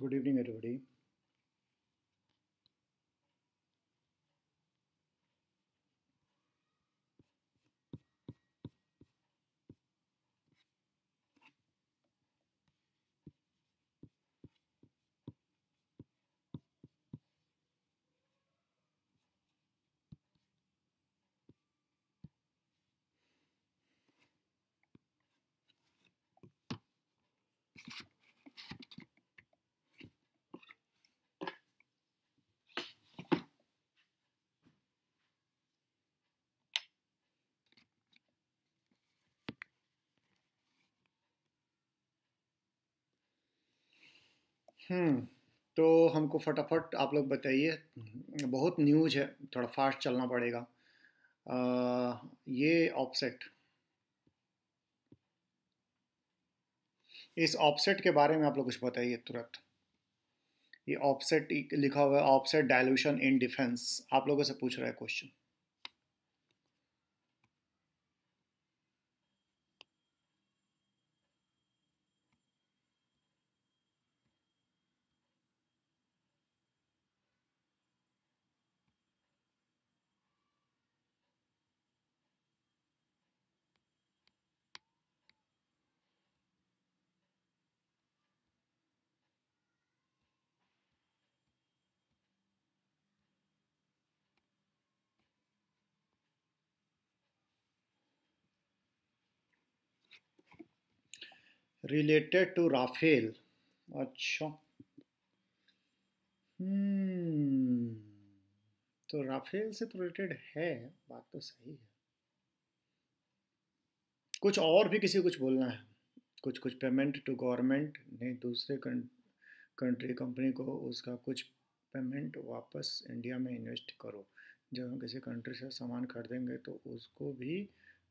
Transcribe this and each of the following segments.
Good evening, everybody. हम्म, तो हमको फटाफट आप लोग बताइए बहुत न्यूज है थोड़ा फास्ट चलना पड़ेगा आ, ये ऑफसेट इस ऑफसेट के बारे में आप लोग कुछ बताइए तुरंत ये ऑफसेट लिखा हुआ है ऑफसेट डायल्यूशन इन डिफेंस आप लोगों से पूछ रहा है क्वेश्चन रिलेटेड टू राफेल अच्छा हम्म तो राफेल से तो रिलेटेड है बात तो सही है कुछ और भी किसी कुछ बोलना है कुछ कुछ पेमेंट टू गवर्नमेंट नहीं दूसरे कंट्री कंपनी को उसका कुछ पेमेंट वापस इंडिया में इन्वेस्ट करो जब हम किसी कंट्री से सामान खरीदेंगे तो उसको भी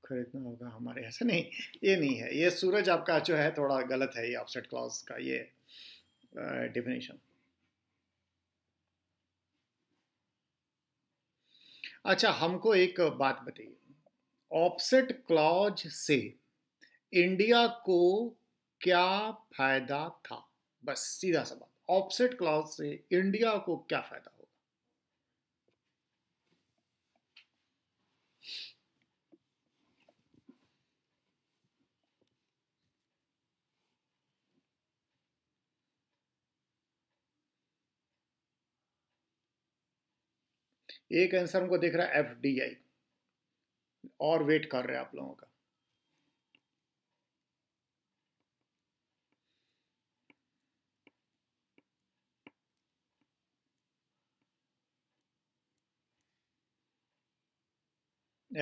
खरीदना होगा हमारे ऐसा नहीं ये नहीं है ये सूरज आपका जो है थोड़ा गलत है ये ऑफसेट क्लॉज का ये डिफिनेशन अच्छा हमको एक बात बताइए ऑफसेट क्लॉज से इंडिया को क्या फायदा था बस सीधा सा ऑफसेट क्लॉज से इंडिया को क्या फायदा हो एक आंसर हमको देख रहा है एफ डी आई और वेट कर रहे हैं आप लोगों का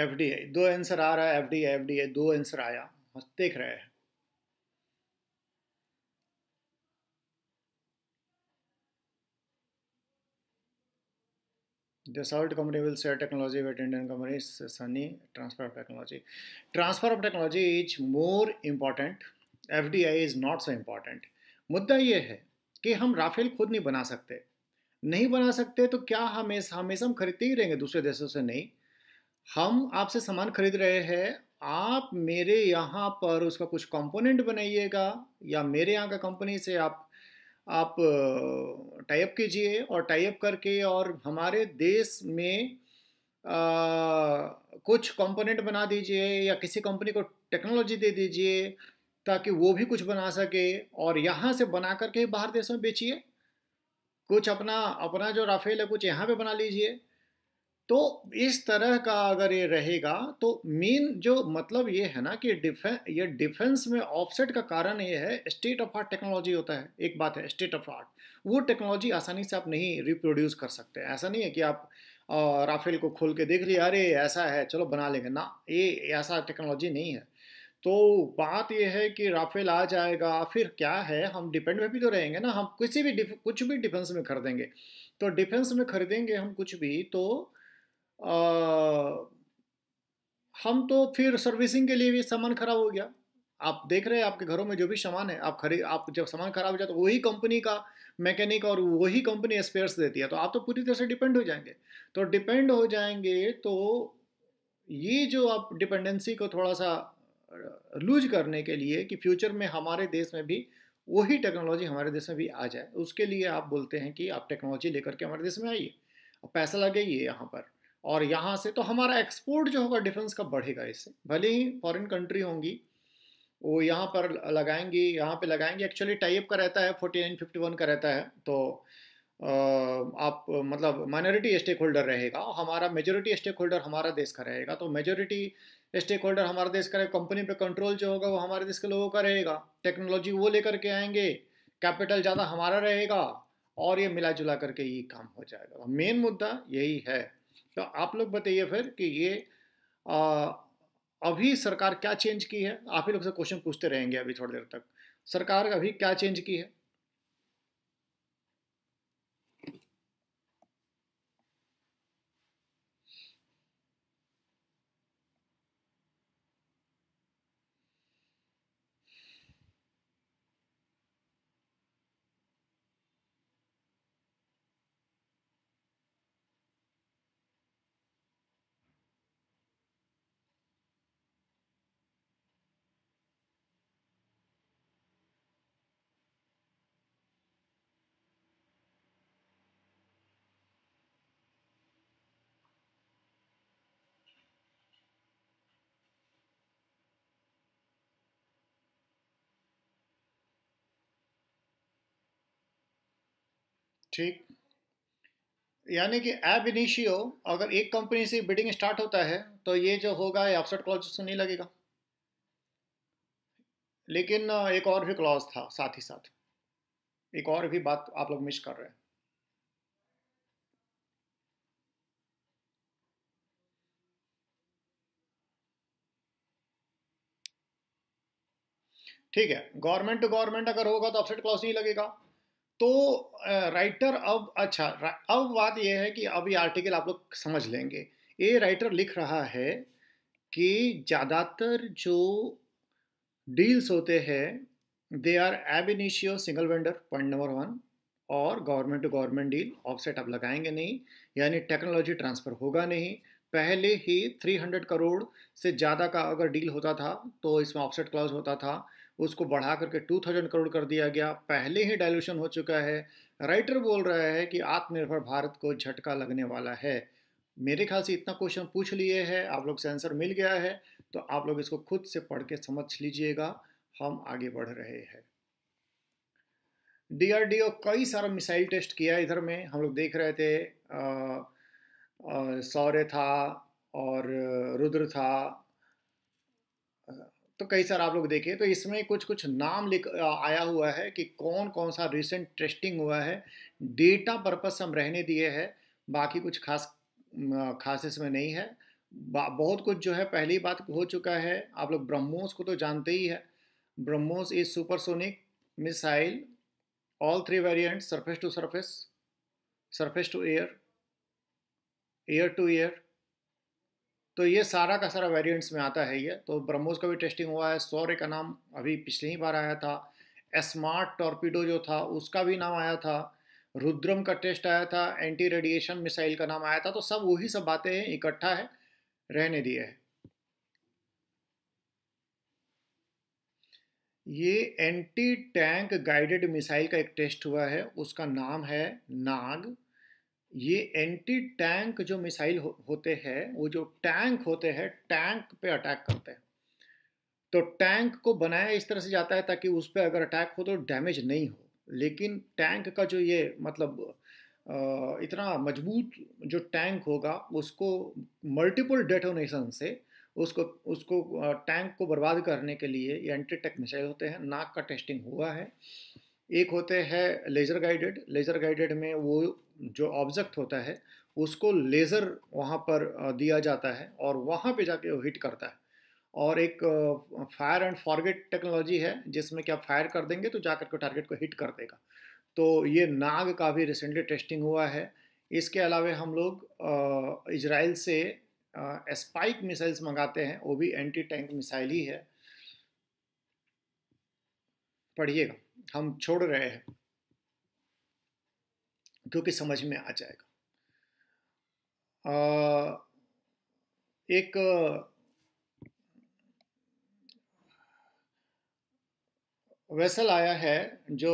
एफ डी आई दो आंसर आ रहा है F D I F D I दो आंसर आया देख रहे हैं The salt company will share technology with Indian company Sunny transfer of technology. Transfer of technology is more important. FDI is not so important. मुद्दा ये है कि हम राफेल खुद नहीं बना सकते नहीं बना सकते तो क्या हमेशा हमेशा हम खरीदते ही रहेंगे दूसरे देशों से नहीं हम आपसे सामान खरीद रहे हैं आप मेरे यहाँ पर उसका कुछ कंपोनेंट बनाइएगा या मेरे यहाँ का कंपनी से आप आप टाइप कीजिए और टाइप करके और हमारे देश में आ, कुछ कंपोनेंट बना दीजिए या किसी कंपनी को टेक्नोलॉजी दे दीजिए ताकि वो भी कुछ बना सके और यहाँ से बना करके बाहर देशों में बेचिए कुछ अपना अपना जो राफेल है कुछ यहाँ पे बना लीजिए तो इस तरह का अगर ये रहेगा तो मेन जो मतलब ये है ना कि डिफेंस ये डिफेंस में ऑफसेट का कारण ये है स्टेट ऑफ आर्ट टेक्नोलॉजी होता है एक बात है स्टेट ऑफ आर्ट वो टेक्नोलॉजी आसानी से आप नहीं रिप्रोड्यूस कर सकते ऐसा नहीं है कि आप राफेल को खोल के देख लिया अरे ऐसा है चलो बना लेंगे ना ये ऐसा टेक्नोलॉजी नहीं है तो बात यह है कि राफेल आ जाएगा फिर क्या है हम डिपेंड में भी तो रहेंगे ना हम किसी भी कुछ भी डिफेंस में खरीदेंगे तो डिफेंस में खरीदेंगे हम कुछ भी तो आ, हम तो फिर सर्विसिंग के लिए भी सामान खराब हो गया आप देख रहे हैं आपके घरों में जो भी सामान है आप खरीद आप जब सामान खराब हो जाए तो वही कंपनी का मैकेनिक और वही कंपनी स्पेयर्स देती है तो आप तो पूरी तरह से डिपेंड हो जाएंगे तो डिपेंड हो जाएंगे तो ये जो आप डिपेंडेंसी को थोड़ा सा लूज करने के लिए कि फ्यूचर में हमारे देश में भी वही टेक्नोलॉजी हमारे देश में भी आ जाए उसके लिए आप बोलते हैं कि आप टेक्नोलॉजी लेकर के हमारे देश में आइए पैसा लगाइए यहाँ पर और यहाँ से तो हमारा एक्सपोर्ट जो होगा डिफेंस का बढ़ेगा इससे भले ही फॉरेन कंट्री होंगी वो यहाँ पर लगाएंगी यहाँ पे लगाएंगे एक्चुअली टाइप का रहता है फोर्टी नाइन फिफ्टी वन का रहता है तो आप मतलब माइनॉरिटी स्टेक होल्डर रहेगा और हमारा मेजोरिटी स्टेक होल्डर हमारा देश का रहेगा तो मेजोरिटी स्टेक होल्डर हमारे देश का रहेगा कंपनी पे कंट्रोल जो होगा वो हमारे देश के लोगों का रहेगा टेक्नोलॉजी वो लेकर के आएंगे कैपिटल ज़्यादा हमारा रहेगा और ये मिला जुला करके ये काम हो जाएगा मेन मुद्दा यही है तो आप लोग बताइए फिर कि ये आ, अभी सरकार क्या चेंज की है आप ही लोग से क्वेश्चन पूछते रहेंगे अभी थोड़ी देर तक सरकार अभी क्या चेंज की है ठीक यानी कि एब इनिशियो अगर एक कंपनी से बिडिंग स्टार्ट होता है तो ये जो होगा ये ऑफसेट क्लॉज उसको नहीं लगेगा लेकिन एक और भी क्लॉज था साथ ही साथ एक और भी बात आप लोग मिस कर रहे हैं ठीक है गवर्नमेंट टू गवर्नमेंट अगर होगा तो ऑफसेट क्लॉज नहीं लगेगा तो राइटर अब अच्छा अब बात यह है कि अब ये आर्टिकल आप लोग समझ लेंगे ये राइटर लिख रहा है कि ज़्यादातर जो डील्स होते हैं they are ab initio single vendor point number one और government to government deal offset अब लगाएंगे नहीं यानी टेक्नोलॉजी ट्रांसफ़र होगा नहीं पहले ही 300 करोड़ से ज़्यादा का अगर डील होता था तो इसमें ऑफसेट क्लॉज होता था उसको बढ़ा करके 2000 करोड़ कर दिया गया पहले ही डायल्यूशन हो चुका है राइटर बोल रहा है कि आत्मनिर्भर भारत को झटका लगने वाला है मेरे ख्याल से इतना क्वेश्चन पूछ लिए है आप लोग से आंसर मिल गया है तो आप लोग इसको खुद से पढ़ के समझ लीजिएगा हम आगे बढ़ रहे हैं डीआरडीओ कई सारा मिसाइल टेस्ट किया इधर में हम लोग देख रहे थे सौर्य था और रुद्र था तो कई सार आप लोग देखें तो इसमें कुछ कुछ नाम लिख आया हुआ है कि कौन कौन सा रिसेंट टेस्टिंग हुआ है डेटा पर्पस हम रहने दिए है बाकी कुछ खास खास इसमें नहीं है बहुत कुछ जो है पहली बात हो चुका है आप लोग ब्रह्मोस को तो जानते ही है BrahMos is supersonic missile all three variant surface to surface surface to air air to air तो ये सारा का सारा वेरिएंट्स में आता है ये तो ब्रह्मोस का भी टेस्टिंग हुआ है सौर्य का नाम अभी पिछले ही बार आया था स्मार्ट टॉर्पीडो जो था उसका भी नाम आया था रुद्रम का टेस्ट आया था एंटी रेडिएशन मिसाइल का नाम आया था तो सब वही सब बातें हैं इकट्ठा है रहने दिए है ये एंटी टैंक गाइडेड मिसाइल का एक टेस्ट हुआ है उसका नाम है नाग ये एंटी टैंक जो मिसाइल हो, होते हैं वो जो टैंक होते हैं टैंक पे अटैक करते हैं तो टैंक को बनाया इस तरह से जाता है ताकि उस पर अगर अटैक हो तो डैमेज नहीं हो लेकिन टैंक का जो ये मतलब इतना मजबूत जो टैंक होगा उसको मल्टीपल डेटोनेशन से उसको उसको टैंक को बर्बाद करने के लिए ये एंटी टैक मिसाइल होते हैं नाक का टेस्टिंग हुआ है एक होते हैं लेज़र गाइडेड लेज़र गाइडेड में वो जो ऑब्जेक्ट होता है उसको लेज़र वहाँ पर दिया जाता है और वहाँ पे जाके वो हिट करता है और एक फायर एंड फॉरगेट टेक्नोलॉजी है जिसमें कि आप फायर कर देंगे तो जाकर के टारगेट को हिट कर देगा तो ये नाग का भी रिसेंटली टेस्टिंग हुआ है इसके अलावा हम लोग इसराइल से स्पाइक मिसाइल्स मंगाते हैं वो भी एंटी टैंक मिसाइल ही है पढ़िएगा हम छोड़ रहे हैं जो कि समझ में आ जाएगा एक वेसल आया है जो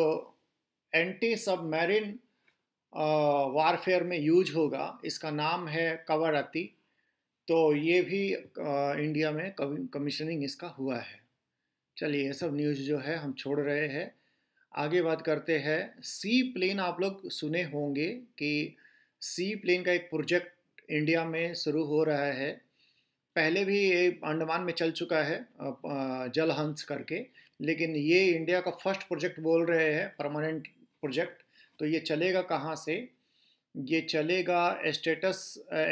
एंटी सबमरीन वारफेयर में यूज होगा इसका नाम है कवरती तो ये भी इंडिया में कमीशनिंग इसका हुआ है चलिए ये सब न्यूज़ जो है हम छोड़ रहे हैं आगे बात करते हैं सी प्लेन आप लोग सुने होंगे कि सी प्लेन का एक प्रोजेक्ट इंडिया में शुरू हो रहा है पहले भी ये अंडमान में चल चुका है जल हंस करके लेकिन ये इंडिया का फर्स्ट प्रोजेक्ट बोल रहे हैं परमानेंट प्रोजेक्ट तो ये चलेगा कहाँ से ये चलेगा status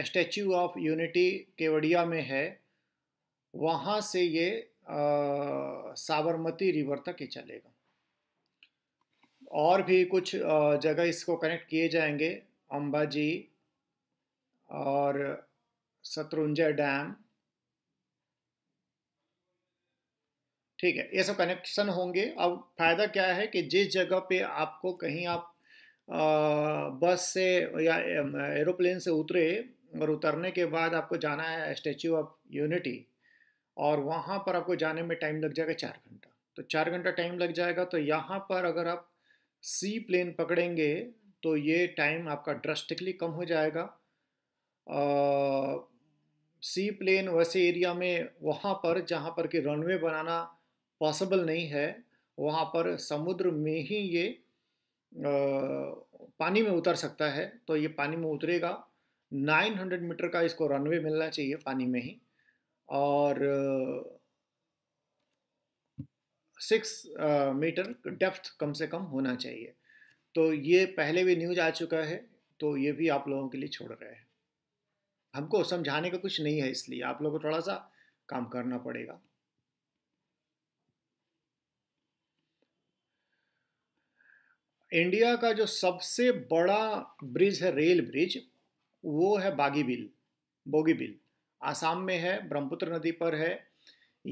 Statue of Unity Kevadia में है वहाँ से ये साबरमती रिवर तक ये चलेगा और भी कुछ जगह इसको कनेक्ट किए जाएंगे अम्बाजी और शत्रुंजय डैम ठीक है ये सब कनेक्शन होंगे अब फ़ायदा क्या है कि जिस जगह पे आपको कहीं आप आ, बस से या एरोप्लेन से उतरे और उतरने के बाद आपको जाना है स्टेचू ऑफ यूनिटी और वहाँ पर आपको जाने में टाइम लग जाएगा चार घंटा तो चार घंटा टाइम लग जाएगा तो यहाँ पर अगर आप सी प्लेन पकड़ेंगे तो ये टाइम आपका ड्रस्टिकली कम हो जाएगा सी प्लेन वैसे एरिया में वहाँ पर जहाँ पर कि रनवे बनाना पॉसिबल नहीं है वहाँ पर समुद्र में ही ये uh, पानी में उतर सकता है तो ये पानी में उतरेगा 900 मीटर का इसको रनवे मिलना चाहिए पानी में ही और सिक्स मीटर डेप्थ कम से कम होना चाहिए तो ये पहले भी न्यूज आ चुका है तो ये भी आप लोगों के लिए छोड़ रहे हैं हमको समझाने का कुछ नहीं है इसलिए आप लोगों को थोड़ा सा काम करना पड़ेगा इंडिया का जो सबसे बड़ा ब्रिज है रेल ब्रिज वो है बागीबिल बोगीबिल आसाम में है ब्रह्मपुत्र नदी पर है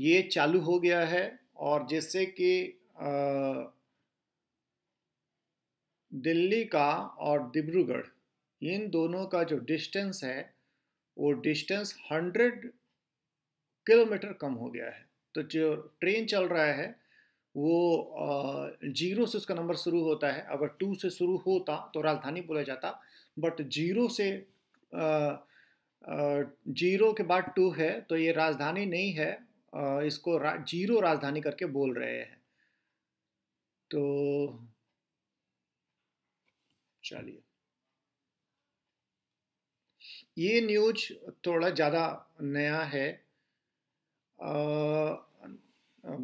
ये चालू हो गया है और जिससे कि दिल्ली का और डिब्रूगढ़ इन दोनों का जो डिस्टेंस है वो डिस्टेंस हंड्रेड किलोमीटर कम हो गया है तो जो ट्रेन चल रहा है वो जीरो से उसका नंबर शुरू होता है अगर टू से शुरू होता तो राजधानी बोला जाता बट जीरो से जीरो के बाद टू है तो ये राजधानी नहीं है इसको रा, जीरो राजधानी करके बोल रहे हैं तो चलिए ये न्यूज थोड़ा ज़्यादा नया है आ,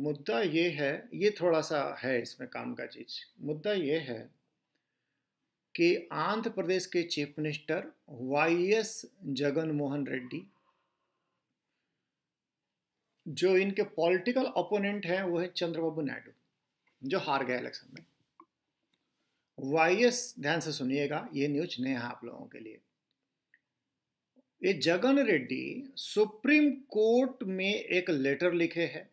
मुद्दा ये है ये थोड़ा सा है इसमें काम का चीज मुद्दा ये है कि आंध्र प्रदेश के chief minister Y S Jagan Mohan Reddy जो इनके पॉलिटिकल ओपोनेंट हैं वो है चंद्रबाबू नायडू जो हार गए इलेक्शन में वाईएस ध्यान से सुनिएगा ये न्यूज नया है आप लोगों के लिए ये जगन रेड्डी सुप्रीम कोर्ट में एक लेटर लिखे है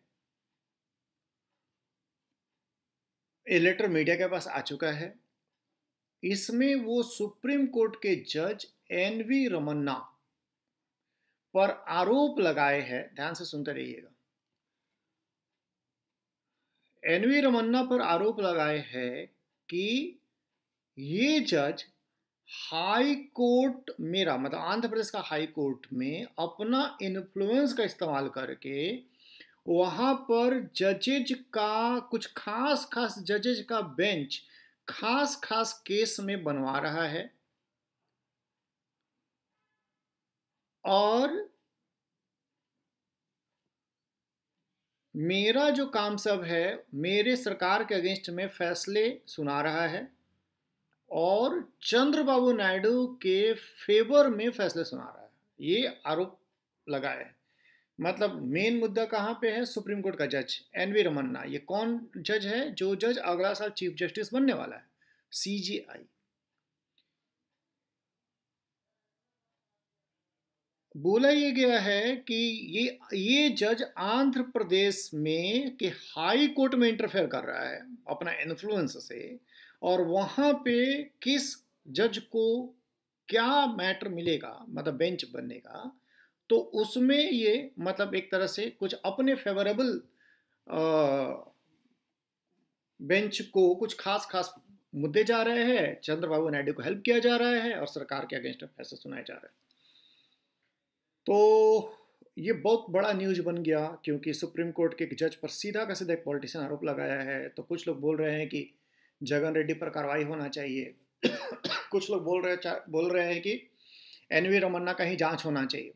ये लेटर मीडिया के पास आ चुका है इसमें वो सुप्रीम कोर्ट के जज एन वी रमन्ना पर आरोप लगाए हैं ध्यान से सुनते रहिएगा एनवी रमन्ना पर आरोप लगाए हैं कि ये जज हाई कोर्ट मेरा मतलब आंध्र प्रदेश का हाई कोर्ट में अपना इन्फ्लुएंस का इस्तेमाल करके वहां पर जजेज का कुछ खास खास जजेज का बेंच खास खास केस में बनवा रहा है और मेरा जो काम सब है मेरे सरकार के अगेंस्ट में फैसले सुना रहा है और चंद्रबाबू नायडू के फेवर में फैसले सुना रहा है ये आरोप लगाया है मतलब मेन मुद्दा कहाँ पे है सुप्रीम कोर्ट का जज एन वी रमन्ना ये कौन जज है जो जज अगला साल चीफ जस्टिस बनने वाला है सी जी आई बोला ये गया है कि ये ये जज आंध्र प्रदेश में के हाई कोर्ट में इंटरफेयर कर रहा है अपना इन्फ्लुएंस से और वहाँ पे किस जज को क्या मैटर मिलेगा मतलब बेंच बनने का तो उसमें ये मतलब एक तरह से कुछ अपने फेवरेबल बेंच को कुछ खास खास मुद्दे जा रहे हैं चंद्रबाबू नायडू को हेल्प किया जा रहा है और सरकार के अगेंस्ट फैसले सुनाए जा रहे हैं तो ये बहुत बड़ा न्यूज बन गया क्योंकि सुप्रीम कोर्ट के एक जज पर सीधा का सीधा एक पॉलिटिशियन आरोप लगाया है तो कुछ लोग बोल रहे हैं कि जगन रेड्डी पर कार्रवाई होना चाहिए कुछ लोग बोल रहे बोल रहे हैं कि एन वी रमन्ना का ही जांच होना चाहिए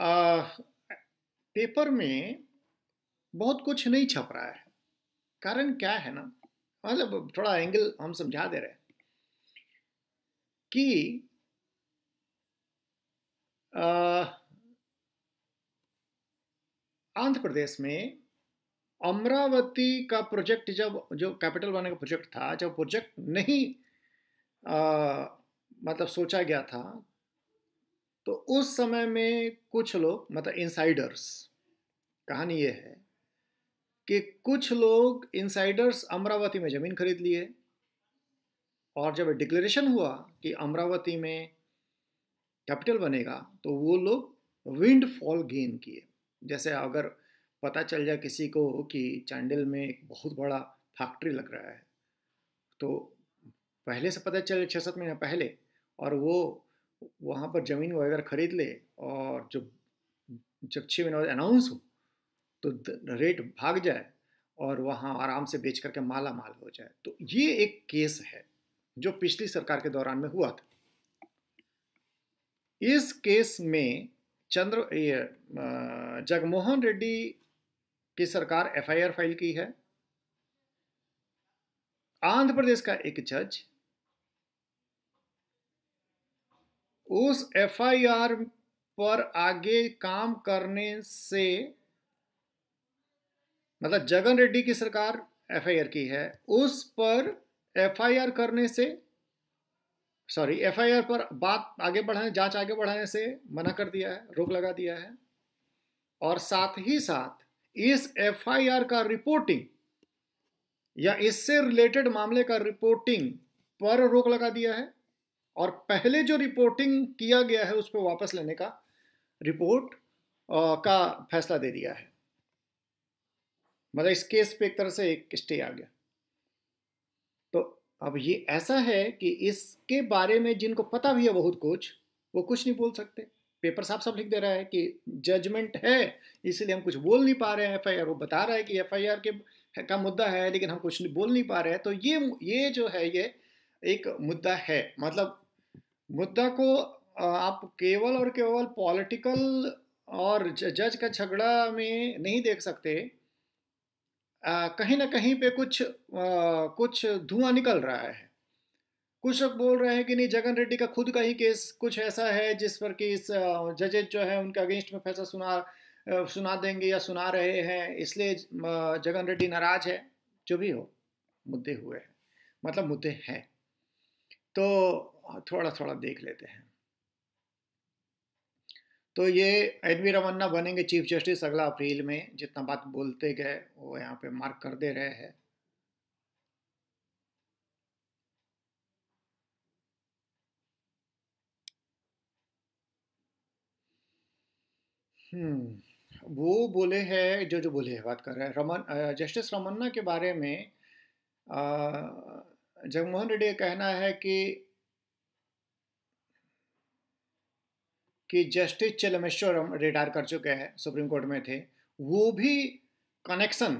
आ, पेपर में बहुत कुछ नहीं छप रहा है कारण क्या है ना मतलब थोड़ा एंगल हम समझा दे रहे हैं कि आंध्र प्रदेश में अमरावती का प्रोजेक्ट जब जो कैपिटल बनाने का प्रोजेक्ट था जब प्रोजेक्ट नहीं आ, मतलब सोचा गया था तो उस समय में कुछ लोग मतलब इनसाइडर्स कहानी ये है कि कुछ लोग इनसाइडर्स अमरावती में ज़मीन खरीद लिए और जब डिक्लेरेशन हुआ कि अमरावती में कैपिटल बनेगा तो वो लोग विंडफॉल गेन किए जैसे अगर पता चल जाए किसी को कि चैंडल में एक बहुत बड़ा फैक्ट्री लग रहा है तो पहले से पता चले छः सात महीना पहले और वो वहाँ पर ज़मीन वगैरह खरीद ले और जब जब छः महीने अनाउंस हो तो रेट भाग जाए और वहाँ आराम से बेच करके माला माल हो जाए तो ये एक केस है जो पिछली सरकार के दौरान में हुआ था इस केस में चंद्र ये जगमोहन रेड्डी की सरकार एफआईआर फाइल की है आंध्र प्रदेश का एक जज उस एफआईआर पर आगे काम करने से मतलब जगन रेड्डी की सरकार एफआईआर की है उस पर एफआईआर करने से सॉरी एफआईआर पर बात आगे बढ़ाने जांच आगे बढ़ाने से मना कर दिया है रोक लगा दिया है और साथ ही साथ इस एफआईआर का रिपोर्टिंग या इससे रिलेटेड मामले का रिपोर्टिंग पर रोक लगा दिया है और पहले जो रिपोर्टिंग किया गया है उस पर वापस लेने का रिपोर्ट आ, का फैसला दे दिया है मतलब इस केस पे एक तरह से एक स्टे आ गया अब ये ऐसा है कि इसके बारे में जिनको पता भी है बहुत कुछ वो कुछ नहीं बोल सकते पेपर साफ साफ लिख दे रहा है कि जजमेंट है इसलिए हम कुछ बोल नहीं पा रहे हैं एफ वो बता रहा है कि एफ के का मुद्दा है लेकिन हम कुछ नहीं बोल नहीं पा रहे हैं तो ये ये जो है ये एक मुद्दा है मतलब मुद्दा को आप केवल और केवल पॉलिटिकल और जज का झगड़ा में नहीं देख सकते कहीं ना कहीं पे कुछ आ, कुछ धुआं निकल रहा है कुछ लोग बोल रहे हैं कि नहीं जगन रेड्डी का खुद का ही केस कुछ ऐसा है जिस पर कि इस जजेज जो है उनके अगेंस्ट में फैसला सुना सुना देंगे या सुना रहे हैं इसलिए जगन रेड्डी नाराज है जो भी हो मुद्दे हुए हैं मतलब मुद्दे हैं तो थोड़ा थोड़ा देख लेते हैं तो ये एन वी रमन्ना बनेंगे चीफ जस्टिस अगला अप्रैल में जितना बात बोलते गए वो यहाँ पे मार्क कर दे रहे हैं हम्म वो बोले हैं जो जो बोले है बात कर रहे हैं रमन जस्टिस रमन्ना के बारे में जगमोहन रेड्डी कहना है कि कि जस्टिस चलमेश्वरम रिटायर कर चुके हैं सुप्रीम कोर्ट में थे वो भी कनेक्शन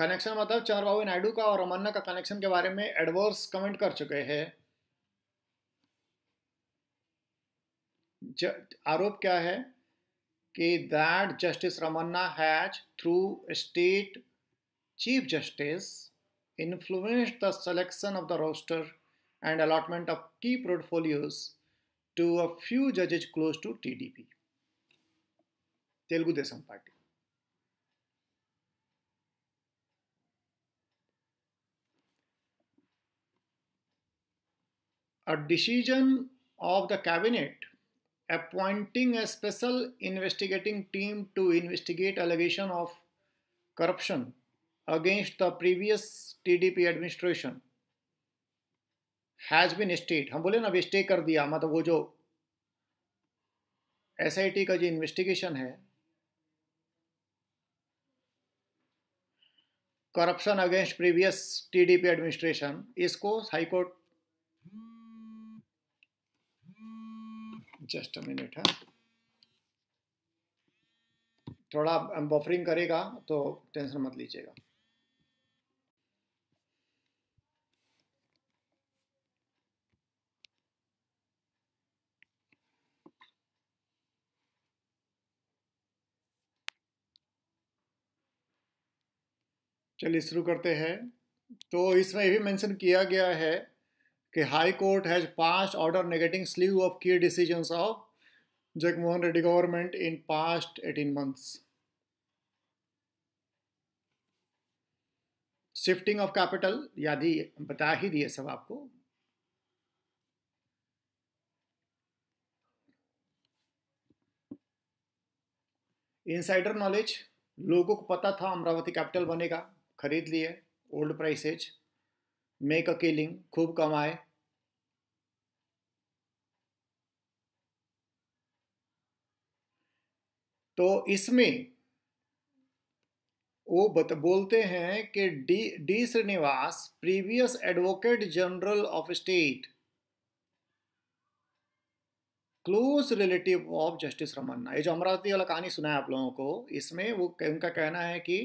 कनेक्शन मतलब चंद्रबाबू नायडू का और रमन्ना का कनेक्शन के बारे में एडवर्स कमेंट कर चुके हैं आरोप क्या है कि that justice Ramana has through state chief justice influence the selection of the roster and allotment of key portfolios to a few judges close to TDP, Telugu Desam Party. A decision of the cabinet appointing a special investigating team to investigate allegation of corruption against the previous TDP administration has been state हम बोले ना अभी stay कर दिया मतलब वो जो S का जो इन्वेस्टिगेशन है corruption against previous TDP administration इसको हाईकोर्ट जस्ट मिनट है थोड़ा बफरिंग करेगा तो टेंशन मत लीजिएगा चलिए शुरू करते हैं तो इसमें ये भी मेंशन किया गया है कि high court has pass order negating slew of key decisions of Jagmohan Reddy government in past eighteen months shifting of capital याद ही बता ही दिए सब आपको इनसाइडर नॉलेज लोगों को पता था अमरावती कैपिटल बनेगा खरीद लिए old prices make a killing खूब कमाए तो इसमें वो बत, बोलते हैं कि D D Srinivas previous advocate general of state close relative of justice Ramana ये जो अमरावती वाला कहानी सुना है आप लोगों को इसमें वो उनका कहना है कि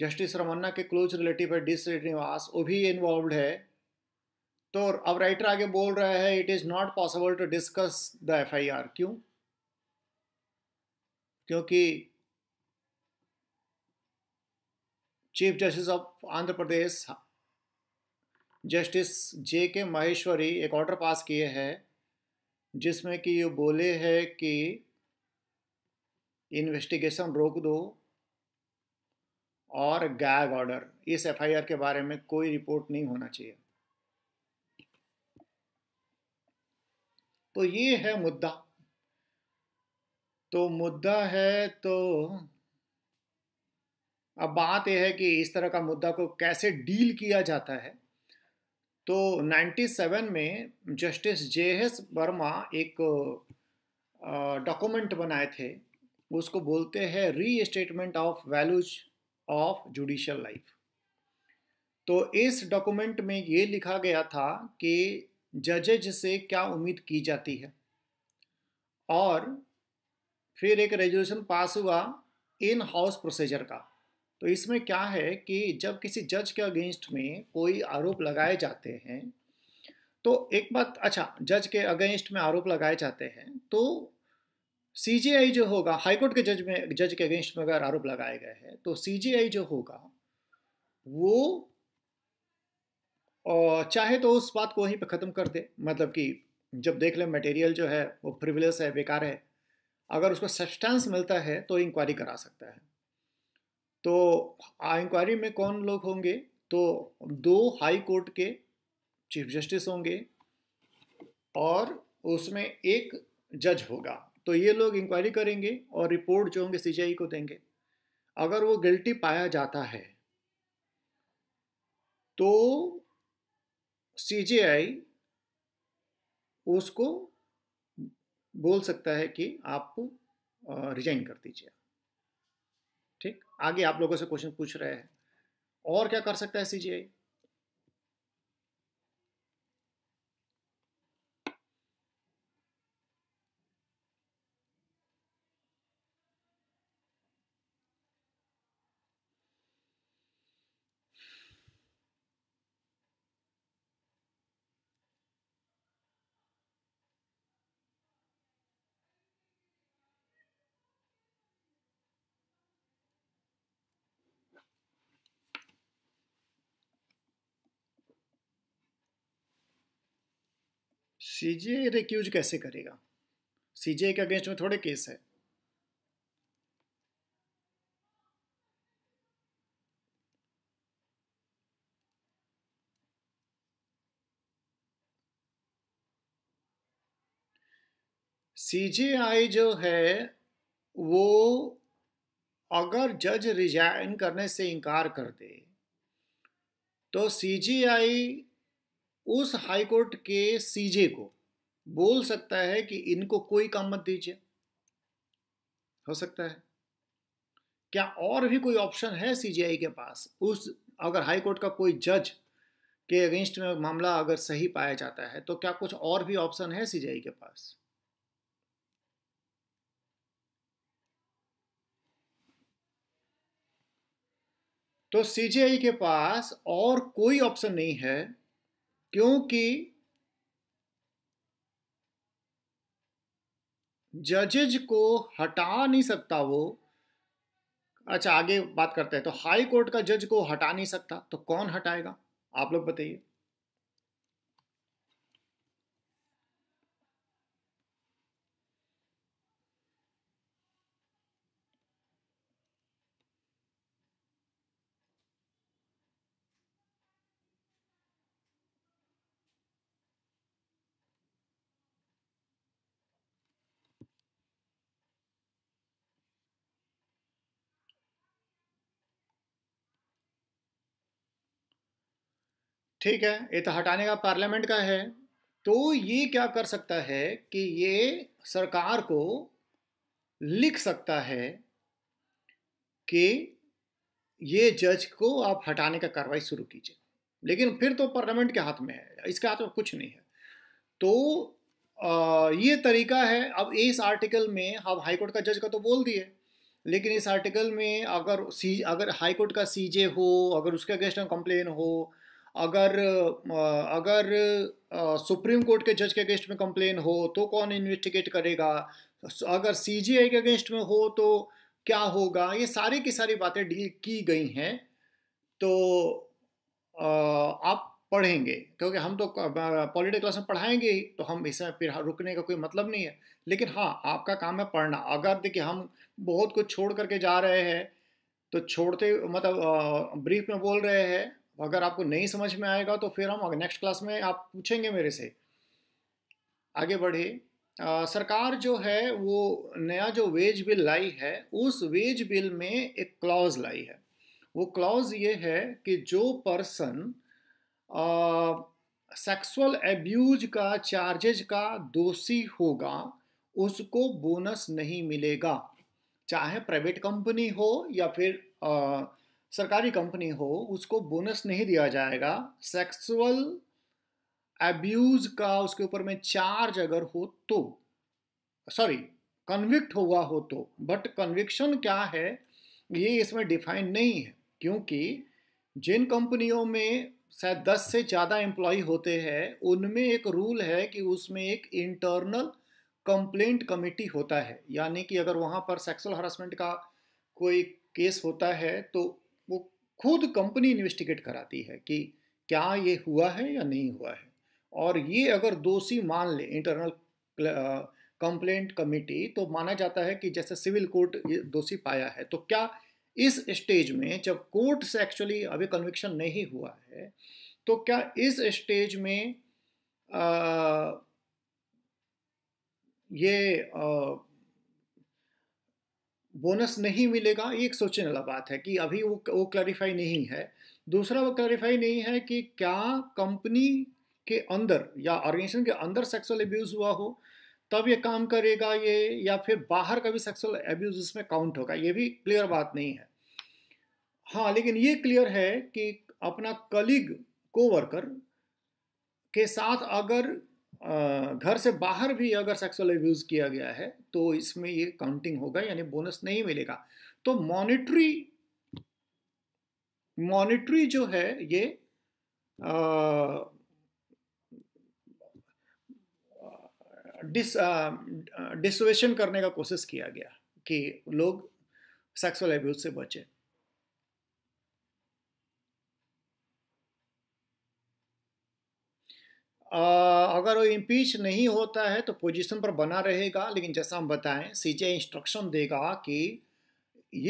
जस्टिस रमन्ना के क्लोज रिलेटिव है डी श्रीनिवास वो भी इन्वॉल्व है तो अब राइटर आगे बोल रहा है it is not possible to discuss the एफ क्यों क्योंकि chief justice of Andhra Pradesh justice J K Maheshwari एक ऑर्डर पास किए हैं जिसमें कि ये बोले हैं कि इन्वेस्टिगेशन रोक दो और गैग ऑर्डर इस एफआईआर के बारे में कोई रिपोर्ट नहीं होना चाहिए तो ये है मुद्दा तो मुद्दा है तो अब बात यह है कि इस तरह का मुद्दा को कैसे डील किया जाता है तो 97 में जस्टिस जे एस वर्मा एक डॉक्यूमेंट बनाए थे उसको बोलते हैं restatement of values of judicial life तो इस डॉक्यूमेंट में ये लिखा गया था कि जजेज से क्या उम्मीद की जाती है और फिर एक रेजोल्यूशन पास हुआ इन हाउस प्रोसीजर का तो इसमें क्या है कि जब किसी जज के अगेंस्ट में कोई आरोप लगाए जाते हैं तो एक बात अच्छा जज के अगेंस्ट में आरोप लगाए जाते हैं तो सीजीआई जो होगा हाईकोर्ट के जज में जज के अगेंस्ट में अगर आरोप लगाए गए हैं तो सीजीआई जो होगा वो और चाहे तो उस बात को वहीं पे ख़त्म कर दे मतलब कि जब देख लें मटेरियल जो है वो प्रिविलेज है बेकार है अगर उसको सब्सटेंस मिलता है तो इंक्वायरी करा सकता है तो इंक्वायरी में कौन लोग होंगे तो दो हाई कोर्ट के चीफ जस्टिस होंगे और उसमें एक जज होगा तो ये लोग इंक्वायरी करेंगे और रिपोर्ट जो होंगे सी को देंगे अगर वो गिल्टी पाया जाता है तो सी उसको बोल सकता है कि आप रिजाइन कर दीजिए ठीक आगे आप लोगों से क्वेश्चन पूछ रहे हैं और क्या कर सकता है आई सीजे रिक्यूज कैसे करेगा सीजे के अगेंस्ट में थोड़े केस है सीजेआई जो है वो अगर जज रिजाइन करने से इनकार कर दे तो सीजीआई उस हाई कोर्ट के सीजे को बोल सकता है कि इनको कोई काम मत दीजिए हो सकता है क्या और भी कोई ऑप्शन है सीजीआई के पास उस अगर हाई कोर्ट का कोई जज के अगेंस्ट में मामला अगर सही पाया जाता है तो क्या कुछ और भी ऑप्शन है सीजीआई के पास तो सीजीआई के पास और कोई ऑप्शन नहीं है क्योंकि जजेज को हटा नहीं सकता वो अच्छा आगे बात करते हैं तो हाई कोर्ट का जज को हटा नहीं सकता तो कौन हटाएगा आप लोग बताइए ठीक है ये तो हटाने का पार्लियामेंट का है तो ये क्या कर सकता है कि ये सरकार को लिख सकता है कि ये जज को आप हटाने का कार्रवाई शुरू कीजिए लेकिन फिर तो पार्लियामेंट के हाथ में है इसके हाथ में कुछ नहीं है तो आ, ये तरीका है अब इस आर्टिकल में हम हाँ हाईकोर्ट का जज का तो बोल दिए लेकिन इस आर्टिकल में अगर सी अगर हाईकोर्ट का सीजे हो अगर उसके अगेंस्ट कंप्लेन हो अगर अगर सुप्रीम कोर्ट के जज के अगेंस्ट में कंप्लेन हो तो कौन इन्वेस्टिगेट करेगा अगर सीजीआई के अगेंस्ट में हो तो क्या होगा ये सारी की सारी बातें डील की गई हैं तो आप पढ़ेंगे क्योंकि हम तो पॉलिटिकल क्लास में पढ़ाएंगे ही तो हम इसमें फिर हाँ, रुकने का कोई मतलब नहीं है लेकिन हाँ आपका काम है पढ़ना अगर देखिए हम बहुत कुछ छोड़ करके जा रहे हैं तो छोड़ते मतलब ब्रीफ में बोल रहे हैं तो अगर आपको नहीं समझ में आएगा तो फिर हम नेक्स्ट क्लास में आप पूछेंगे मेरे से आगे बढ़े आ, सरकार जो है वो नया जो वेज बिल लाई है उस वेज बिल में एक क्लॉज लाई है वो क्लॉज ये है कि जो पर्सन सेक्सुअल एब्यूज का चार्जेज का दोषी होगा उसको बोनस नहीं मिलेगा चाहे प्राइवेट कंपनी हो या फिर सरकारी कंपनी हो उसको बोनस नहीं दिया जाएगा सेक्सुअल एब्यूज का उसके ऊपर में चार्ज अगर हो तो सॉरी कन्विक्ट हुआ हो तो बट कन्विक्शन क्या है ये इसमें डिफाइन नहीं है क्योंकि जिन कंपनियों में शायद दस से ज़्यादा एम्प्लॉय होते हैं उनमें एक रूल है कि उसमें एक इंटरनल कंप्लेंट कमेटी होता है यानी कि अगर वहाँ पर सेक्सुअल हरासमेंट का कोई केस होता है तो खुद कंपनी इन्वेस्टिगेट कराती है कि क्या ये हुआ है या नहीं हुआ है और ये अगर दोषी मान ले इंटरनल कंप्लेंट कमेटी तो माना जाता है कि जैसे सिविल कोर्ट दोषी पाया है तो क्या इस स्टेज में जब कोर्ट से एक्चुअली अभी कन्विक्शन नहीं हुआ है तो क्या इस स्टेज में आ, ये आ, बोनस नहीं मिलेगा ये एक सोचने वाला बात है कि अभी वो वो क्लैरिफाई नहीं है दूसरा वो क्लैरिफाई नहीं है कि क्या कंपनी के अंदर या ऑर्गेनाइजेशन के अंदर सेक्सुअल एब्यूज़ हुआ हो तब ये काम करेगा ये या फिर बाहर का भी सेक्सुअल एब्यूज़ इसमें काउंट होगा ये भी क्लियर बात नहीं है हाँ लेकिन ये क्लियर है कि अपना कलीग कोवर्कर के साथ अगर घर से बाहर भी अगर सेक्सुअल एब्यूज किया गया है तो इसमें ये काउंटिंग होगा यानी बोनस नहीं मिलेगा तो मॉनिटरी मॉनिटरी जो है ये डिसन डिसोवेशन करने का कोशिश किया गया कि लोग सेक्सुअल एब्यूज से बचें अगर वो इम्पीच नहीं होता है तो पोजीशन पर बना रहेगा लेकिन जैसा हम बताएं सीजे इंस्ट्रक्शन देगा कि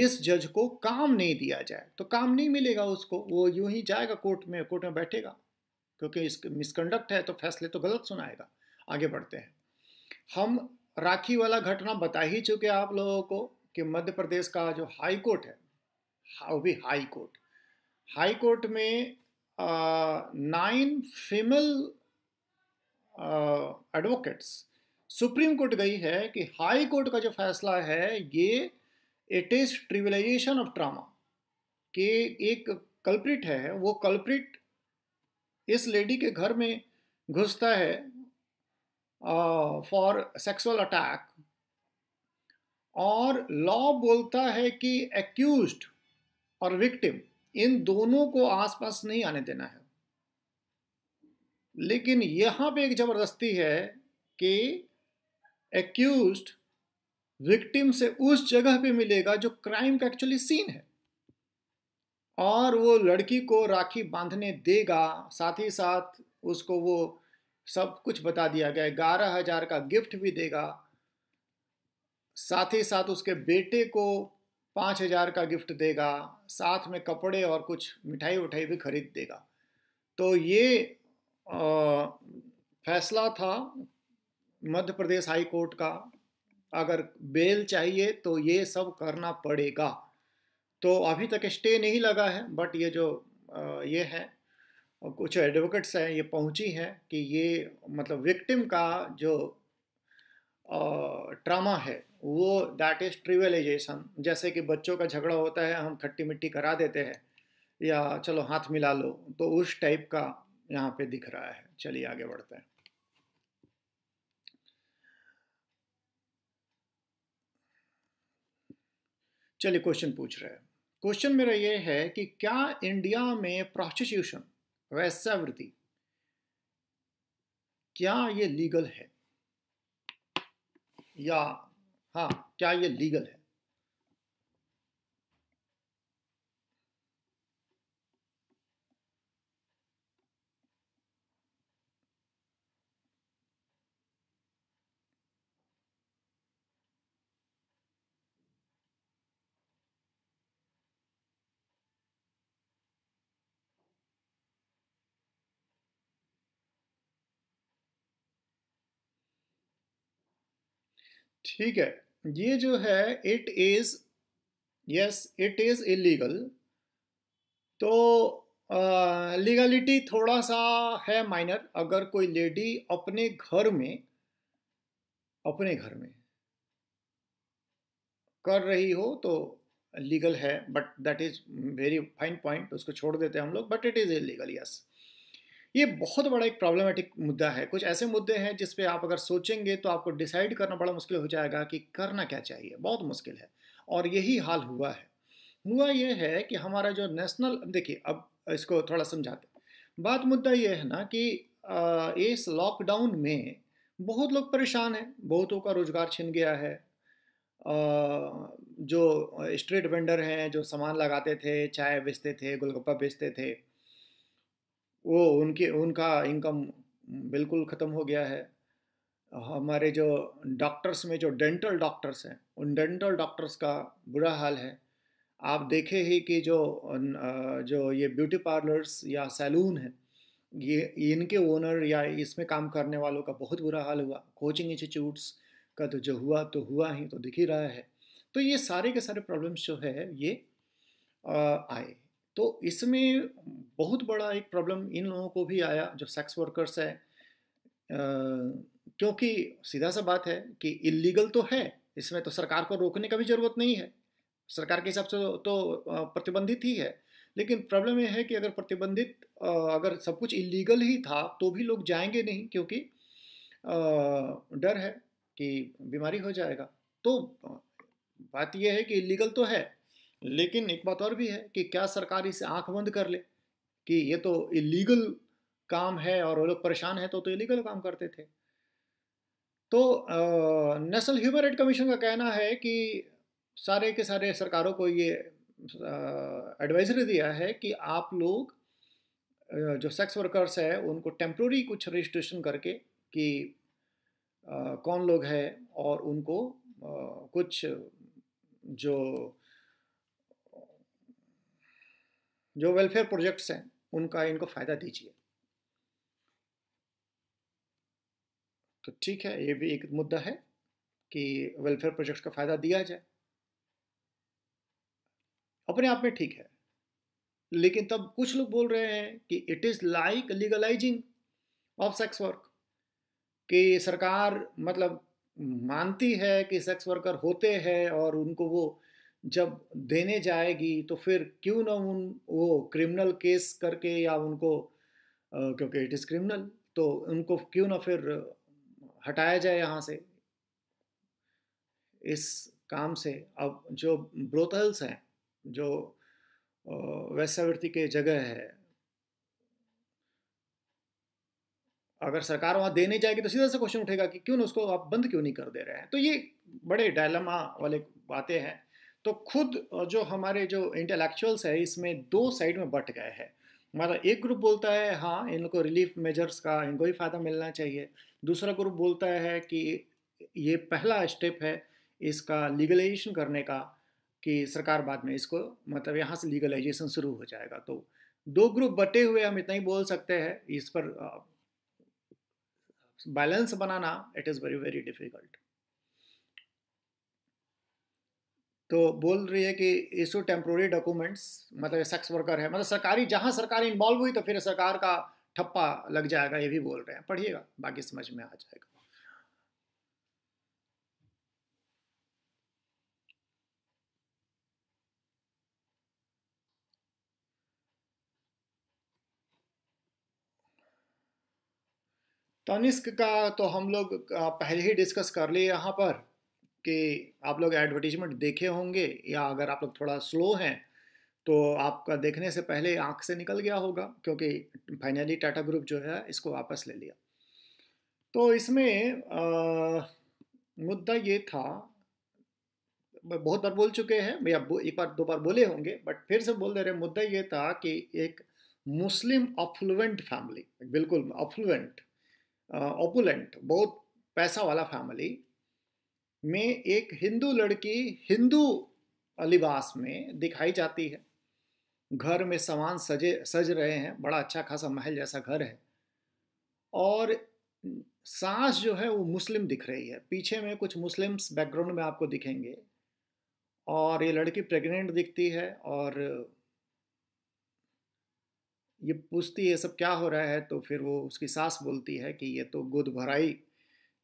इस जज को काम नहीं दिया जाए तो काम नहीं मिलेगा उसको वो यूं ही जाएगा कोर्ट में कोर्ट में बैठेगा क्योंकि इस मिसकंडक्ट है तो फैसले तो गलत सुनाएगा आगे बढ़ते हैं हम राखी वाला घटना बता ही चुके आप लोगों को कि मध्य प्रदेश का जो हाई कोर्ट है वो भी हाई कोर्ट हाई कोर्ट में आ, nine female advocates supreme court गई है कि हाई कोर्ट का जो फैसला है ये it is trivialisation of trauma कि एक कल्प्रिट है वो कल्प्रिट इस लेडी के घर में घुसता है फॉर सेक्सुअल अटैक और लॉ बोलता है कि एक्यूज और विक्टिम इन दोनों को आसपास नहीं आने देना है लेकिन यहाँ पे एक ज़बरदस्ती है कि एक्यूज विक्टिम से उस जगह पे मिलेगा जो क्राइम का एक्चुअली सीन है और वो लड़की को राखी बांधने देगा साथ ही साथ उसको वो सब कुछ बता दिया गया ग्यारह हजार का गिफ्ट भी देगा साथ ही साथ उसके बेटे को पाँच हजार का गिफ्ट देगा साथ में कपड़े और कुछ मिठाई उठाई भी खरीद देगा तो ये फैसला था मध्य प्रदेश हाई कोर्ट का अगर बेल चाहिए तो ये सब करना पड़ेगा तो अभी तक स्टे नहीं लगा है बट ये जो ये है कुछ एडवोकेट्स हैं ये पहुंची हैं कि ये मतलब विक्टिम का जो ट्रामा है वो दैट इज़ ट्रिवेलाइजेशन जैसे कि बच्चों का झगड़ा होता है हम खट्टी मिट्टी करा देते हैं या चलो हाथ मिला लो तो उस टाइप का यहाँ पे दिख रहा है चलिए आगे बढ़ते हैं चलिए क्वेश्चन पूछ रहे हैं क्वेश्चन मेरा ये है कि क्या इंडिया में प्रोस्टिट्यूशन वैश्यावृत्ति क्या ये लीगल है या हाँ क्या ये लीगल है ठीक है ये जो है it is yes it is illegal तो लीगलिटी थोड़ा सा है माइनर अगर कोई लेडी अपने घर में अपने घर में कर रही हो तो लीगल है but that is very fine point उसको छोड़ देते हैं हम लोग but it is illegal yes ये बहुत बड़ा एक प्रॉब्लमेटिक मुद्दा है कुछ ऐसे मुद्दे हैं जिस पे आप अगर सोचेंगे तो आपको डिसाइड करना बड़ा मुश्किल हो जाएगा कि करना क्या चाहिए बहुत मुश्किल है और यही हाल हुआ है हुआ ये है कि हमारा जो नेशनल देखिए अब इसको थोड़ा समझाते बात मुद्दा ये है ना कि इस लॉकडाउन में बहुत लोग परेशान हैं बहुतों का रोज़गार छिन गया है जो स्ट्रीट वेंडर हैं जो सामान लगाते थे चाय बेचते थे गोलगप्पा बेचते थे वो उनके उनका इनकम बिल्कुल ख़त्म हो गया है हमारे जो डॉक्टर्स में जो डेंटल डॉक्टर्स हैं उन डेंटल डॉक्टर्स का बुरा हाल है आप देखे ही कि जो जो ये ब्यूटी पार्लर्स या सैलून है ये इनके ओनर या इसमें काम करने वालों का बहुत बुरा हाल हुआ कोचिंग इंस्टीट्यूट्स का तो जो हुआ तो हुआ ही तो दिख ही रहा है तो ये सारे के सारे प्रॉब्लम्स जो है ये आए तो इसमें बहुत बड़ा एक प्रॉब्लम इन लोगों को भी आया जो सेक्स वर्कर्स है क्योंकि सीधा सा बात है कि इलीगल तो है इसमें तो सरकार को रोकने का भी ज़रूरत नहीं है सरकार के हिसाब से तो प्रतिबंधित ही है लेकिन प्रॉब्लम यह है कि अगर प्रतिबंधित अगर सब कुछ इलीगल ही था तो भी लोग जाएंगे नहीं क्योंकि डर है कि बीमारी हो जाएगा तो बात यह है कि इलीगल तो है लेकिन एक बात और भी है कि क्या सरकार इसे आंख बंद कर ले कि ये तो इलीगल काम है और वो लोग परेशान है तो तो इलीगल काम करते थे तो नेशनल ह्यूमन राइट कमीशन का कहना है कि सारे के सारे सरकारों को ये एडवाइजरी दिया है कि आप लोग जो सेक्स वर्कर्स है उनको टेम्प्रोरी कुछ रजिस्ट्रेशन करके कि आ, कौन लोग हैं और उनको आ, कुछ जो जो वेलफेयर प्रोजेक्ट्स हैं उनका इनको फ़ायदा दीजिए तो ठीक है ये भी एक मुद्दा है कि वेलफेयर प्रोजेक्ट्स का फ़ायदा दिया जाए अपने आप में ठीक है लेकिन तब कुछ लोग बोल रहे हैं कि it is like legalising of sex work कि सरकार मतलब मानती है कि सेक्स वर्कर होते हैं और उनको वो जब देने जाएगी तो फिर क्यों ना उन वो क्रिमिनल केस करके या उनको क्योंकि इट इज़ क्रिमिनल तो उनको क्यों ना फिर हटाया जाए यहाँ से इस काम से अब जो ब्रोथल्स हैं जो वैश्यावृत्ति के जगह है अगर सरकार वहाँ देने जाएगी तो सीधा सा क्वेश्चन उठेगा कि क्यों ना उसको आप बंद क्यों नहीं कर दे रहे हैं तो ये बड़े डायलमा वाले बातें हैं तो खुद जो हमारे जो इंटेलेक्चुअल्स है इसमें दो साइड में बट गए हैं मतलब एक ग्रुप बोलता है हाँ इन लोग को रिलीफ मेजर्स का इनको ही फ़ायदा मिलना चाहिए दूसरा ग्रुप बोलता है कि ये पहला स्टेप है इसका लीगलाइजेशन करने का कि सरकार बाद में इसको मतलब यहाँ से लीगलाइजेशन शुरू हो जाएगा तो दो ग्रुप बटे हुए हम इतना ही बोल सकते हैं इस पर बैलेंस बनाना it is very very difficult तो बोल रही है कि इशू टेम्प्रोरी डॉक्यूमेंट्स मतलब सेक्स वर्कर है मतलब सरकारी जहां सरकार इन्वॉल्व हुई तो फिर सरकार का ठप्पा लग जाएगा ये भी बोल रहे हैं पढ़िएगा बाकी समझ में आ जाएगा तनिष्क का तो हम लोग पहले ही डिस्कस कर लिए यहाँ पर कि आप लोग एडवर्टीजमेंट देखे होंगे या अगर आप लोग थोड़ा स्लो हैं तो आपका देखने से पहले आंख से निकल गया होगा क्योंकि फाइनली टाटा ग्रुप जो है इसको वापस ले लिया तो इसमें आ, मुद्दा ये था बहुत बार बोल चुके हैं या एक बार दो बार बोले होंगे बट फिर से बोल दे रहे मुद्दा ये था कि एक मुस्लिम अफ्लुएंट फैमिली बिल्कुल अफ्लुएंट ओपुलेंट बहुत पैसा वाला फैमिली में एक हिंदू लड़की हिंदू लिबास में दिखाई जाती है घर में सामान सजे सज रहे हैं बड़ा अच्छा खासा महल जैसा घर है और सांस जो है वो मुस्लिम दिख रही है पीछे में कुछ मुस्लिम्स बैकग्राउंड में आपको दिखेंगे और ये लड़की प्रेग्नेंट दिखती है और ये पूछती है सब क्या हो रहा है तो फिर वो उसकी सास बोलती है कि ये तो गोद भराई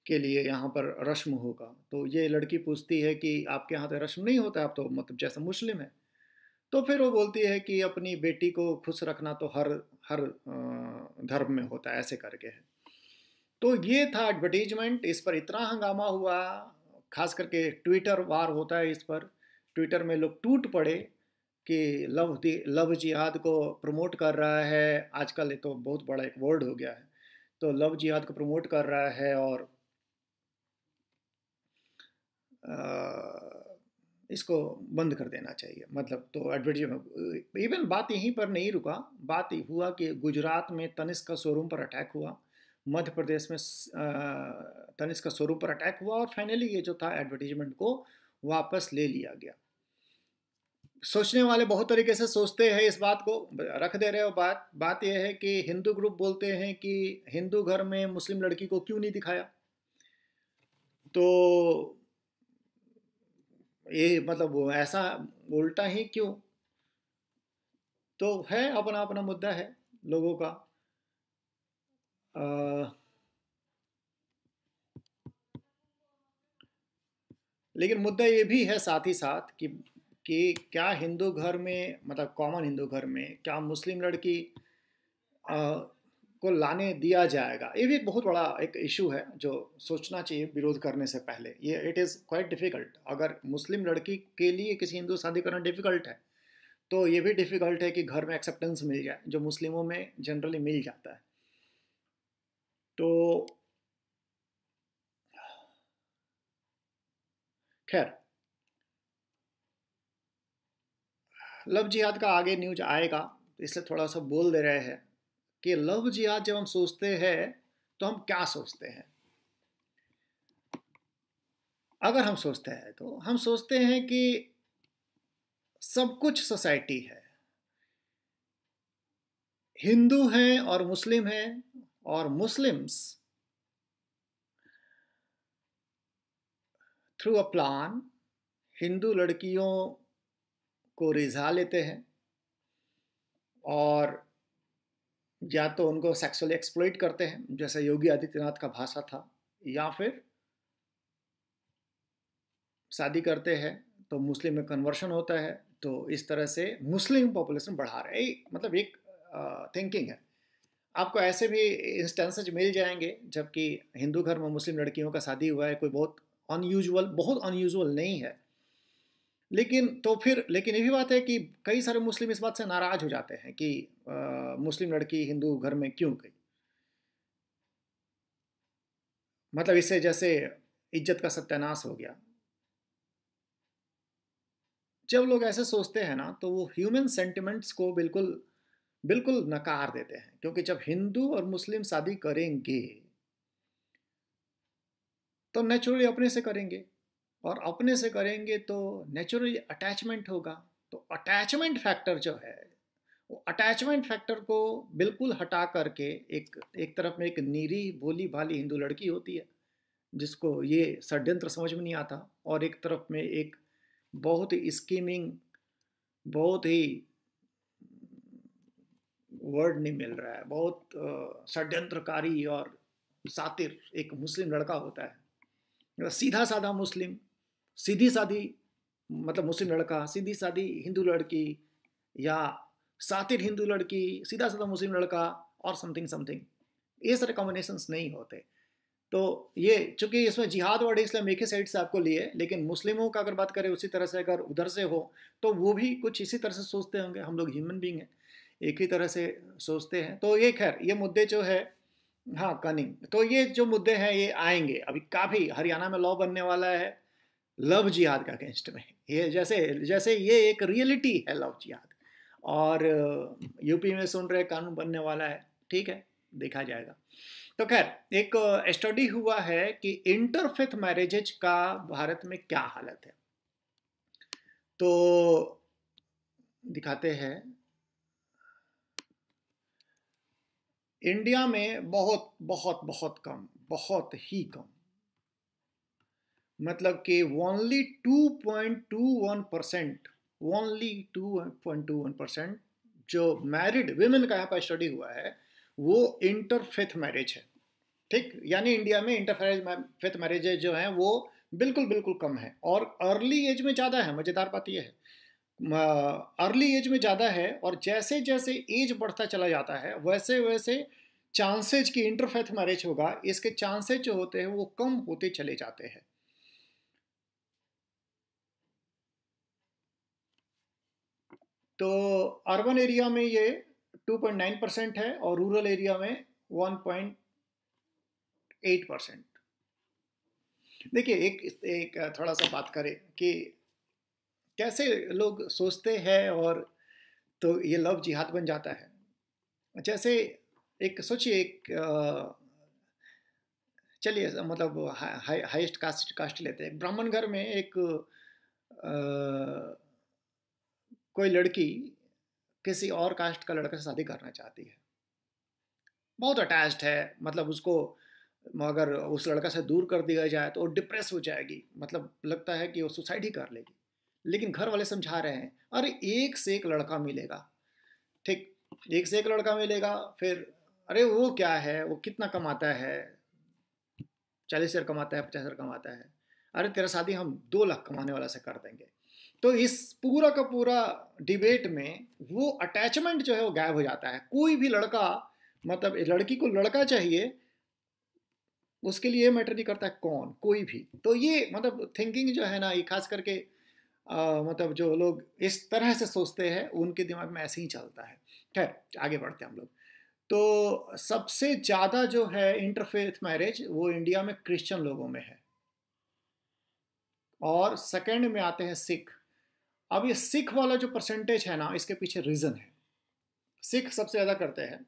के लिए यहाँ पर रस्म होगा तो ये लड़की पूछती है कि आपके यहाँ तो रस्म नहीं होता आप तो मतलब जैसा मुस्लिम है तो फिर वो बोलती है कि अपनी बेटी को खुश रखना तो हर हर धर्म में होता है ऐसे करके है तो ये था एडवर्टीजमेंट इस पर इतना हंगामा हुआ खास करके ट्विटर वार होता है इस पर ट्विटर में लोग टूट पड़े कि लव दी लव जिहाद को प्रमोट कर रहा है आजकल ये तो बहुत बड़ा एक वर्ड हो गया है तो लव जिहाद को प्रमोट कर रहा है और इसको बंद कर देना चाहिए मतलब तो एडवर्टीजमेंट इवन बात यहीं पर नहीं रुका बात हुआ कि गुजरात में तनिस का शोरूम पर अटैक हुआ मध्य प्रदेश में तनिस का शोरूम पर अटैक हुआ और फाइनली ये जो था एडवर्टीजमेंट को वापस ले लिया गया सोचने वाले बहुत तरीके से सोचते हैं इस बात को रख दे रहे हो बात बात यह है कि हिंदू ग्रुप बोलते हैं कि हिंदू घर में मुस्लिम लड़की को क्यों नहीं दिखाया तो ये मतलब वो ऐसा उल्टा ही क्यों तो है अपना अपना मुद्दा है लोगों का आ, लेकिन मुद्दा ये भी है साथ ही साथ कि कि क्या हिंदू घर में मतलब कॉमन हिंदू घर में क्या मुस्लिम लड़की आ, को लाने दिया जाएगा ये भी एक बहुत बड़ा एक इशू है जो सोचना चाहिए विरोध करने से पहले ये इट इज़ क्वाइट डिफ़िकल्ट अगर मुस्लिम लड़की के लिए किसी हिंदू शादी करना डिफ़िकल्ट है तो ये भी डिफ़िकल्ट है कि घर में एक्सेप्टेंस मिल जाए जो मुस्लिमों में जनरली मिल जाता है तो खैर लव जिहाद का आगे न्यूज आएगा इसलिए थोड़ा सा बोल दे रहे हैं कि लव जिहाद जब हम सोचते हैं तो हम क्या सोचते हैं अगर हम सोचते हैं तो हम सोचते हैं कि सब कुछ सोसाइटी है हिंदू हैं और मुस्लिम हैं और Muslims through a plan Hindu लड़कियों को रिझा लेते हैं और या तो उनको सेक्सुअली एक्सप्लोइट करते हैं जैसे योगी आदित्यनाथ का भाषा था या फिर शादी करते हैं तो मुस्लिम में कन्वर्शन होता है तो इस तरह से मुस्लिम पॉपुलेशन बढ़ा रहे मतलब एक थिंकिंग है आपको ऐसे भी इंस्टेंसेज मिल जाएंगे जबकि हिंदू घर में मुस्लिम लड़कियों का शादी हुआ है कोई बहुत अनयूजल बहुत अनयूजल नहीं है लेकिन तो फिर लेकिन ये भी बात है कि कई सारे मुस्लिम इस बात से नाराज हो जाते हैं कि आ, मुस्लिम लड़की हिंदू घर में क्यों गई मतलब इससे जैसे इज्जत का सत्यानाश हो गया जब लोग ऐसे सोचते हैं ना तो वो ह्यूमन सेंटिमेंट्स को बिल्कुल बिल्कुल नकार देते हैं क्योंकि जब हिंदू और मुस्लिम शादी करेंगे तो नेचुरली अपने से करेंगे और अपने से करेंगे तो नेचुरली अटैचमेंट होगा तो अटैचमेंट फैक्टर जो है वो अटैचमेंट फैक्टर को बिल्कुल हटा करके एक एक तरफ में एक नीरी भोली भाली हिंदू लड़की होती है जिसको ये षड्यंत्र समझ में नहीं आता और एक तरफ में एक बहुत ही स्कीमिंग बहुत ही वर्ड नहीं मिल रहा है बहुत षड्यंत्रकारी और सातिर एक मुस्लिम लड़का होता है सीधा साधा मुस्लिम सीधी साधी मतलब मुस्लिम लड़का सीधी साधी हिंदू लड़की या सातिर हिंदू लड़की सीधा साधा मुस्लिम लड़का और समथिंग समथिंग ये सारे कॉम्बिनेशंस नहीं होते तो ये चूंकि इसमें जिहाद वर्ड इसलिए एक ही साइड से आपको लिए लेकिन मुस्लिमों का अगर बात करें उसी तरह से अगर उधर से हो तो वो भी कुछ इसी तरह से सोचते होंगे हम लोग ह्यूमन बींग हैं एक ही तरह से सोचते हैं तो ये खैर ये मुद्दे जो है हाँ कनिंग तो ये जो मुद्दे हैं ये आएंगे अभी काफ़ी हरियाणा में लॉ बनने वाला है लव जिहाद का अगेंस्ट में ये जैसे जैसे ये एक रियलिटी है लव जिहाद और यूपी में सुन रहे कानून बनने वाला है ठीक है देखा जाएगा तो खैर एक स्टडी हुआ है कि इंटरफेथ मैरिजेज का भारत में क्या हालत है तो दिखाते हैं इंडिया में बहुत बहुत बहुत कम बहुत ही कम मतलब कि ओनली 2.21 परसेंट ओनली 2.21 परसेंट जो मैरिड वेमेन का यहाँ पर स्टडी हुआ है वो इंटरफेथ मैरिज है ठीक यानी इंडिया में इंटरफेज फेथ मैरिज जो हैं वो बिल्कुल बिल्कुल कम है और अर्ली एज में ज़्यादा है मज़ेदार बात यह है अर्ली एज में ज़्यादा है और जैसे जैसे एज बढ़ता चला जाता है वैसे वैसे चांसेज कि इंटरफेथ मैरिज होगा इसके चांसेज जो होते हैं वो कम होते चले जाते हैं तो अर्बन एरिया में ये 2.9 परसेंट है और रूरल एरिया में 1.8 परसेंट देखिए एक एक थोड़ा सा बात करें कि कैसे लोग सोचते हैं और तो ये लव जिहाद बन जाता है जैसे एक सोचिए एक चलिए मतलब हाईएस्ट कास्ट कास्ट लेते हैं ब्राह्मण घर में एक आ, कोई लड़की किसी और कास्ट का लड़का से शादी करना चाहती है बहुत अटैच्ड है मतलब उसको अगर उस लड़का से दूर कर दिया जाए तो वो डिप्रेस हो जाएगी मतलब लगता है कि वो सुसाइड ही कर लेगी लेकिन घर वाले समझा रहे हैं अरे एक से एक लड़का मिलेगा ठीक एक से एक लड़का मिलेगा फिर अरे वो क्या है वो कितना कमाता है चालीस हज़ार कमाता है पचास हज़ार कमाता है अरे तेरा शादी हम दो लाख कमाने वाला से कर देंगे तो इस पूरा का पूरा डिबेट में वो अटैचमेंट जो है वो गायब हो जाता है कोई भी लड़का मतलब लड़की को लड़का चाहिए उसके लिए मैटर नहीं करता है कौन कोई भी तो ये मतलब थिंकिंग जो है ना ये खास करके आ, मतलब जो लोग इस तरह से सोचते हैं उनके दिमाग में ऐसे ही चलता है खैर आगे बढ़ते हैं हम लोग तो सबसे ज़्यादा जो है इंटरफेथ मैरिज वो इंडिया में क्रिश्चियन लोगों में है और सेकंड में आते हैं सिख अब ये सिख वाला जो परसेंटेज है ना इसके पीछे रीज़न है सिख सबसे ज़्यादा करते हैं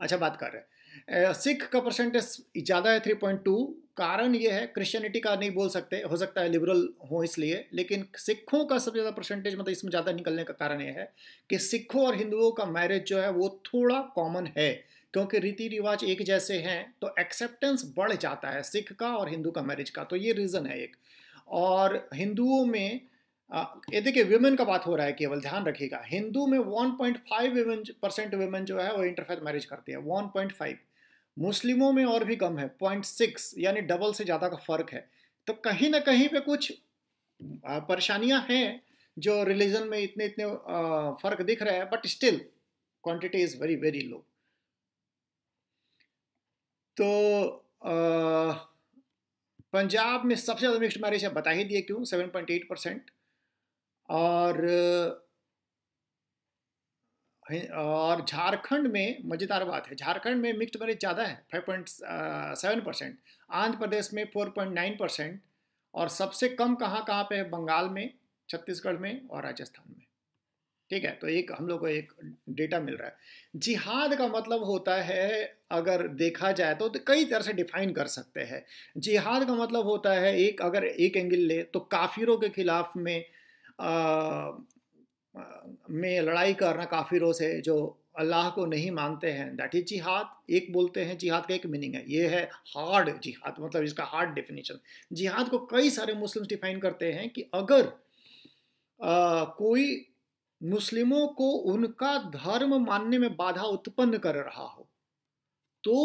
अच्छा बात कर रहे हैं सिख का परसेंटेज ज़्यादा है थ्री पॉइंट टू कारण ये है क्रिश्चियनिटी का नहीं बोल सकते हो सकता है लिबरल हो इसलिए लेकिन सिखों का सबसे ज़्यादा परसेंटेज मतलब इसमें ज़्यादा निकलने का कारण यह है कि सिखों और हिंदुओं का मैरिज जो है वो थोड़ा कॉमन है क्योंकि रीति रिवाज एक जैसे हैं तो एक्सेप्टेंस बढ़ जाता है सिख का और हिंदू का मैरिज का तो ये रीज़न है एक और हिंदुओं में ये देखिए वीमेन का बात हो रहा है केवल ध्यान रखिएगा हिंदू में 1.5 वीमेन परसेंट वीमेन जो है वो इंटरफेथ मैरिज करती है 1.5 मुस्लिमों में और भी कम है 0.6 यानी डबल से ज़्यादा का फर्क है तो कहीं ना कहीं पे कुछ परेशानियां हैं जो रिलीजन में इतने इतने फ़र्क दिख रहा है but still quantity is very very low तो आ, पंजाब में सबसे ज़्यादा मिक्सड मैरिज है बता ही दिए क्यों 7.8 परसेंट और और झारखंड में मज़ेदार बात है झारखंड में मिक्सड मैरिज ज़्यादा है 5.7 परसेंट आंध्र प्रदेश में 4.9 परसेंट और सबसे कम कहाँ कहाँ पे है बंगाल में छत्तीसगढ़ में और राजस्थान में ठीक है तो एक हम लोग को एक डेटा मिल रहा है जिहाद का मतलब होता है अगर देखा जाए तो, तो कई तरह से डिफाइन कर सकते हैं जिहाद का मतलब होता है एक अगर एक एंगल ले तो काफिरों के खिलाफ में आ, में लड़ाई करना काफिरों से जो अल्लाह को नहीं मानते हैं दैट इज जिहाद एक बोलते हैं जिहाद का एक मीनिंग है ये है हार्ड जिहाद मतलब इसका हार्ड डेफिनेशन जिहाद को कई सारे मुस्लिम्स डिफाइन करते हैं कि अगर आ, कोई मुस्लिमों को उनका धर्म मानने में बाधा उत्पन्न कर रहा हो तो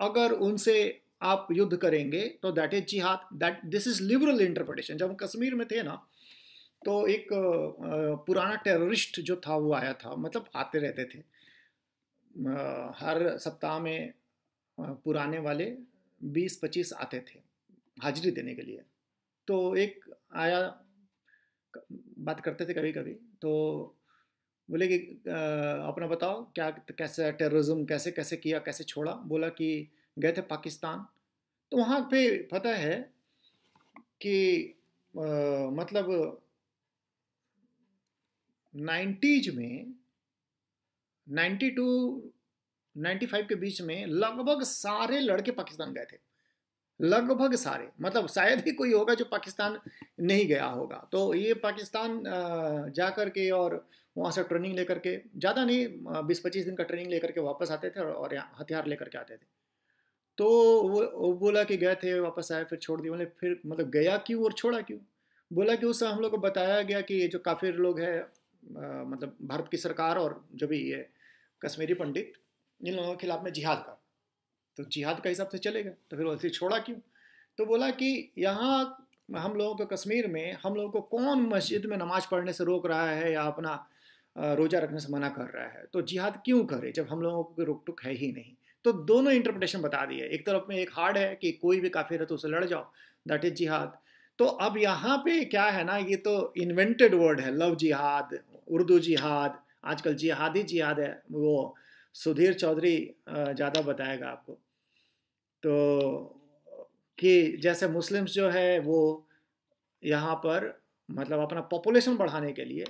अगर उनसे आप युद्ध करेंगे तो दैट इज जिहाद that this is liberal interpretation जब हम कश्मीर में थे ना तो एक पुराना टेररिस्ट जो था वो आया था मतलब आते रहते थे हर सप्ताह में पुराने वाले 20-25 आते थे हाजिरी देने के लिए तो एक आया बात करते थे कभी कभी तो बोले कि अपना बताओ क्या कैसे टेररिज्म कैसे कैसे किया कैसे छोड़ा बोला कि गए थे पाकिस्तान तो वहाँ पे पता है कि आ, मतलब नाइन्टीज में नाइन्टी टू नाइन्टी फाइव के बीच में लगभग सारे लड़के पाकिस्तान गए थे लगभग सारे मतलब शायद ही कोई होगा जो पाकिस्तान नहीं गया होगा तो ये पाकिस्तान जा कर के और वहाँ से ट्रेनिंग लेकर के ज़्यादा नहीं बीस पच्चीस दिन का ट्रेनिंग लेकर के वापस आते थे और यहाँ हथियार लेकर के आते थे तो वो, वो बोला कि गए थे वापस आए फिर छोड़ दिए बोले फिर मतलब गया क्यों और छोड़ा क्यों बोला कि उस हम लोग को बताया गया कि ये जो काफिर लोग हैं मतलब भारत की सरकार और जो भी ये कश्मीरी पंडित इन लोगों के खिलाफ में जिहाद कर तो जिहाद का हिसाब से चलेगा तो फिर उसे छोड़ा क्यों तो बोला कि यहाँ हम लोगों को कश्मीर में हम लोगों को कौन मस्जिद में नमाज़ पढ़ने से रोक रहा है या अपना रोज़ा रखने से मना कर रहा है तो जिहाद क्यों करे जब हम लोगों को रोक टुक है ही नहीं तो दोनों इंटरप्रटेशन बता दिए एक तरफ में एक हार्ड है कि कोई भी काफिर है तो उसे लड़ जाओ दैट इज़ जिहाद तो अब यहाँ पे क्या है ना ये तो इन्वेंटेड वर्ड है लव जिहाद उर्दू जिहाद आजकल जिहादी जिहाद है वो सुधीर चौधरी ज़्यादा बताएगा आपको तो कि जैसे मुस्लिम्स जो है वो यहाँ पर मतलब अपना पॉपुलेशन बढ़ाने के लिए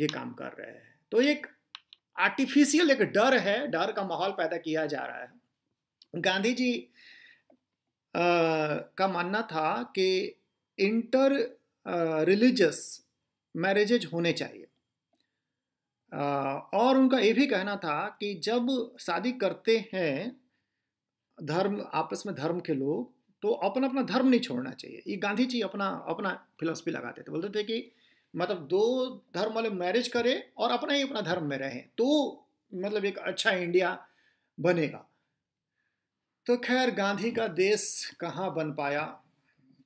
ये काम कर रहे हैं तो एक आर्टिफिशियल एक डर है डर का माहौल पैदा किया जा रहा है गांधी जी आ, का मानना था कि इंटर रिलीजस मैरिजेज होने चाहिए आ, और उनका ये भी कहना था कि जब शादी करते हैं धर्म आपस में धर्म के लोग तो अपना अपना धर्म नहीं छोड़ना चाहिए ये गांधी जी अपना अपना फिलोसफी लगाते थे बोलते थे कि मतलब दो धर्म वाले मैरिज करें और अपना ही अपना धर्म में रहें तो मतलब एक अच्छा इंडिया बनेगा तो खैर गांधी का देश कहाँ बन पाया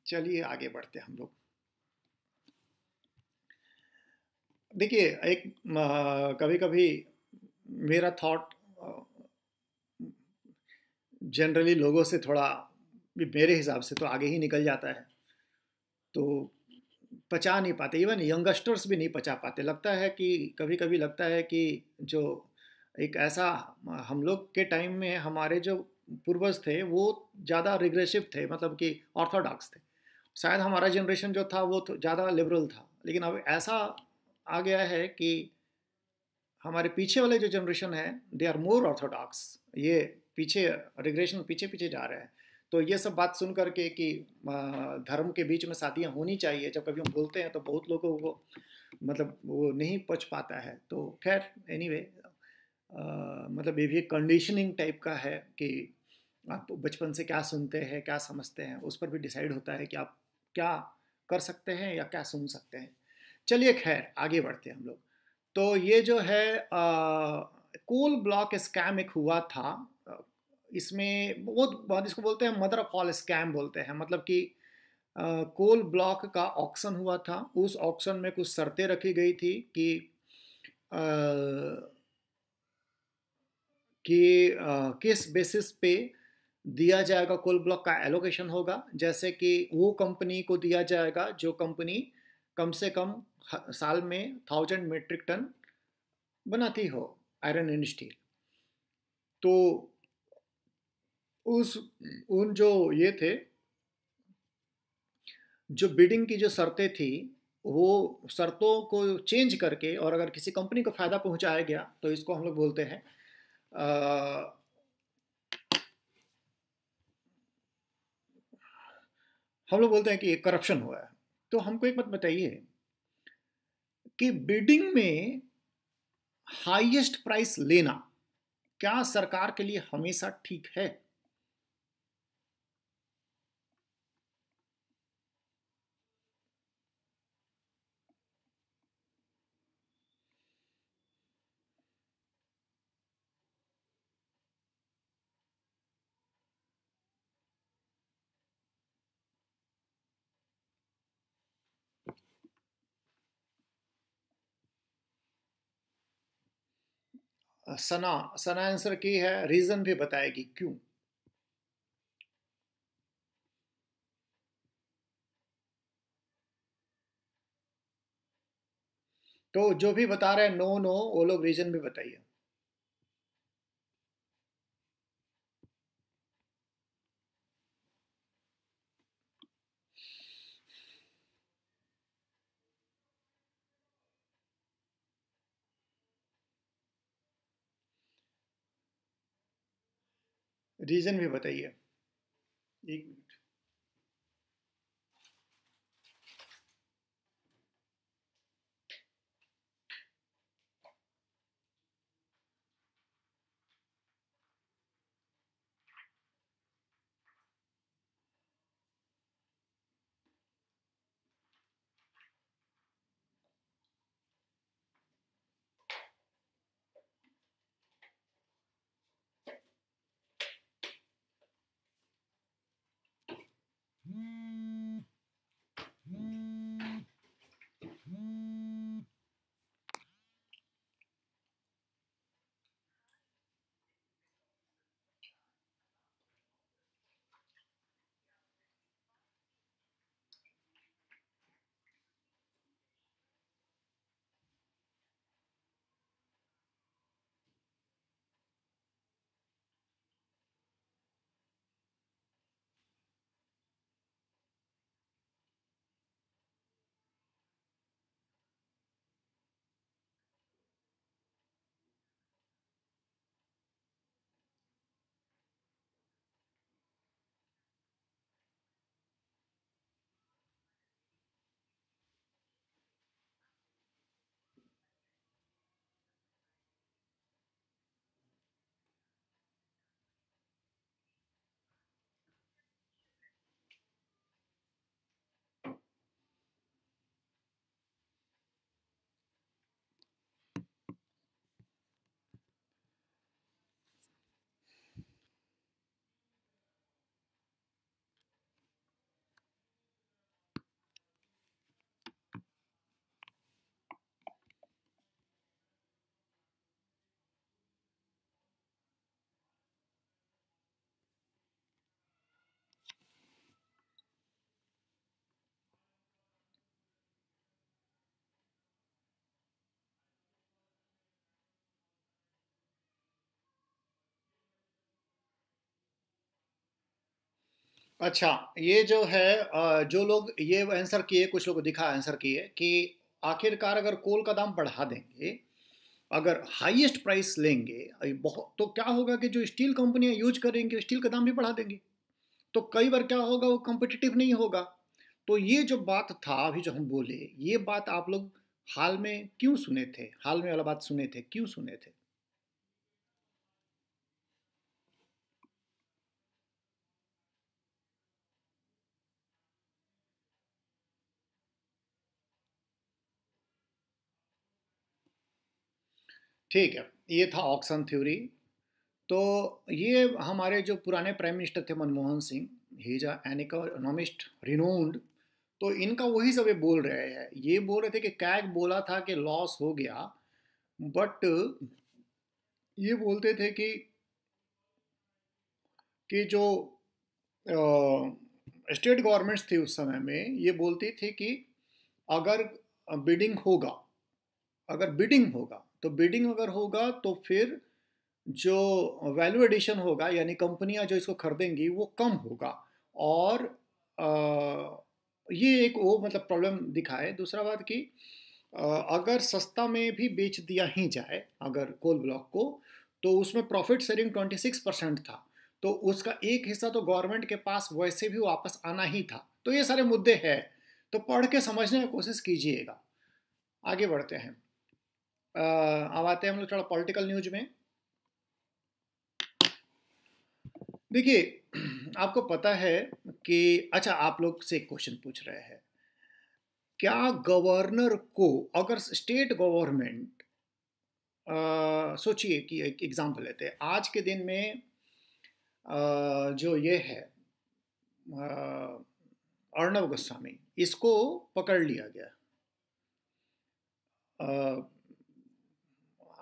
चलिए आगे बढ़ते हम लोग देखिए एक कभी कभी मेरा थॉट जनरली लोगों से थोड़ा मेरे हिसाब से तो आगे ही निकल जाता है तो पचा नहीं पाते इवन यंगस्टर्स भी नहीं पचा पाते लगता है कि कभी कभी लगता है कि जो एक ऐसा हम लोग के टाइम में हमारे जो पूर्वज थे वो ज़्यादा रिग्रेसिव थे मतलब कि ऑर्थोडॉक्स थे शायद हमारा जनरेशन जो था वो तो ज़्यादा लिबरल था लेकिन अब ऐसा आ गया है कि हमारे पीछे वाले जो जनरेशन है दे आर मोर ऑर्थोडॉक्स ये पीछे रिग्रेशन पीछे पीछे जा रहा है तो ये सब बात सुन करके कि धर्म के बीच में शादियाँ होनी चाहिए जब कभी हम बोलते हैं तो बहुत लोगों को मतलब वो नहीं पच पाता है तो खैर एनी anyway, मतलब ये भी कंडीशनिंग टाइप का है कि आप बचपन से क्या सुनते हैं क्या समझते हैं उस पर भी डिसाइड होता है कि आप क्या कर सकते हैं या क्या सुन सकते हैं चलिए खैर आगे बढ़ते हैं हम लोग तो ये जो है आ, कोल ब्लॉक स्कैम एक हुआ था इसमें वो इसको बोलते हैं मदर ऑफ ऑल स्कैम बोलते हैं मतलब कि कोल ब्लॉक का ऑक्शन हुआ था उस ऑक्शन में कुछ शर्तें रखी गई थी कि आ, कि आ, किस बेसिस पे दिया जाएगा कोल ब्लॉक का एलोकेशन होगा जैसे कि वो कंपनी को दिया जाएगा जो कंपनी कम से कम साल में थाउजेंड मीट्रिक टन बनाती हो आयरन एंड स्टील तो उस उन जो ये थे जो बिडिंग की जो शर्तें थी वो शर्तों को चेंज करके और अगर किसी कंपनी को फ़ायदा पहुंचाया गया तो इसको हम लोग बोलते हैं हम लोग बोलते हैं कि करप्शन हुआ है तो हमको एक बात बताइए कि बिडिंग में हाईएस्ट प्राइस लेना क्या सरकार के लिए हमेशा ठीक है सना सना आंसर की है रीजन भी बताएगी क्यों तो जो भी बता रहे हैं नो नो वो लोग रीजन भी बताइए रीज़न भी बताइए एक अच्छा ये जो है जो लोग ये आंसर किए कुछ लोग दिखा आंसर किए कि आखिरकार अगर कोल का दाम बढ़ा देंगे अगर हाईएस्ट प्राइस लेंगे बहुत तो क्या होगा कि जो स्टील कंपनियां यूज करेंगे स्टील का दाम भी बढ़ा देंगे तो कई बार क्या होगा वो कॉम्पिटिटिव नहीं होगा तो ये जो बात था अभी जो हम बोले ये बात आप लोग हाल में क्यों सुने थे हाल में वाला बात सुने थे क्यों सुने थे ठीक है ये था ऑक्सन थ्योरी तो ये हमारे जो पुराने प्राइम मिनिस्टर थे मनमोहन सिंह ही जा एनिकोनॉमिस्ट इकोनॉमिस्ट रिनोन्ड तो इनका वही सब ये बोल रहे हैं ये बोल रहे थे कि कैग बोला था कि लॉस हो गया बट ये बोलते थे कि कि जो स्टेट गवर्नमेंट्स थी उस समय में ये बोलती थी कि अगर बिडिंग होगा अगर बिडिंग होगा तो बिडिंग अगर होगा तो फिर जो वैल्यू एडिशन होगा यानी कंपनियां जो इसको खरीदेंगी वो कम होगा और आ, ये एक वो मतलब प्रॉब्लम दिखाए दूसरा बात कि अगर सस्ता में भी बेच दिया ही जाए अगर कोल ब्लॉक को तो उसमें प्रॉफिट ट्वेंटी 26 परसेंट था तो उसका एक हिस्सा तो गवर्नमेंट के पास वैसे भी वापस आना ही था तो ये सारे मुद्दे हैं तो पढ़ के समझने की कोशिश कीजिएगा आगे बढ़ते हैं अब आते हैं हम लोग थोड़ा पॉलिटिकल न्यूज में देखिए आपको पता है कि अच्छा आप लोग से क्वेश्चन पूछ रहे हैं क्या गवर्नर को अगर स्टेट गवर्नमेंट सोचिए कि एक एग्जांपल लेते हैं आज के दिन में आ, जो ये है अर्णव गोस्वामी इसको पकड़ लिया गया आ,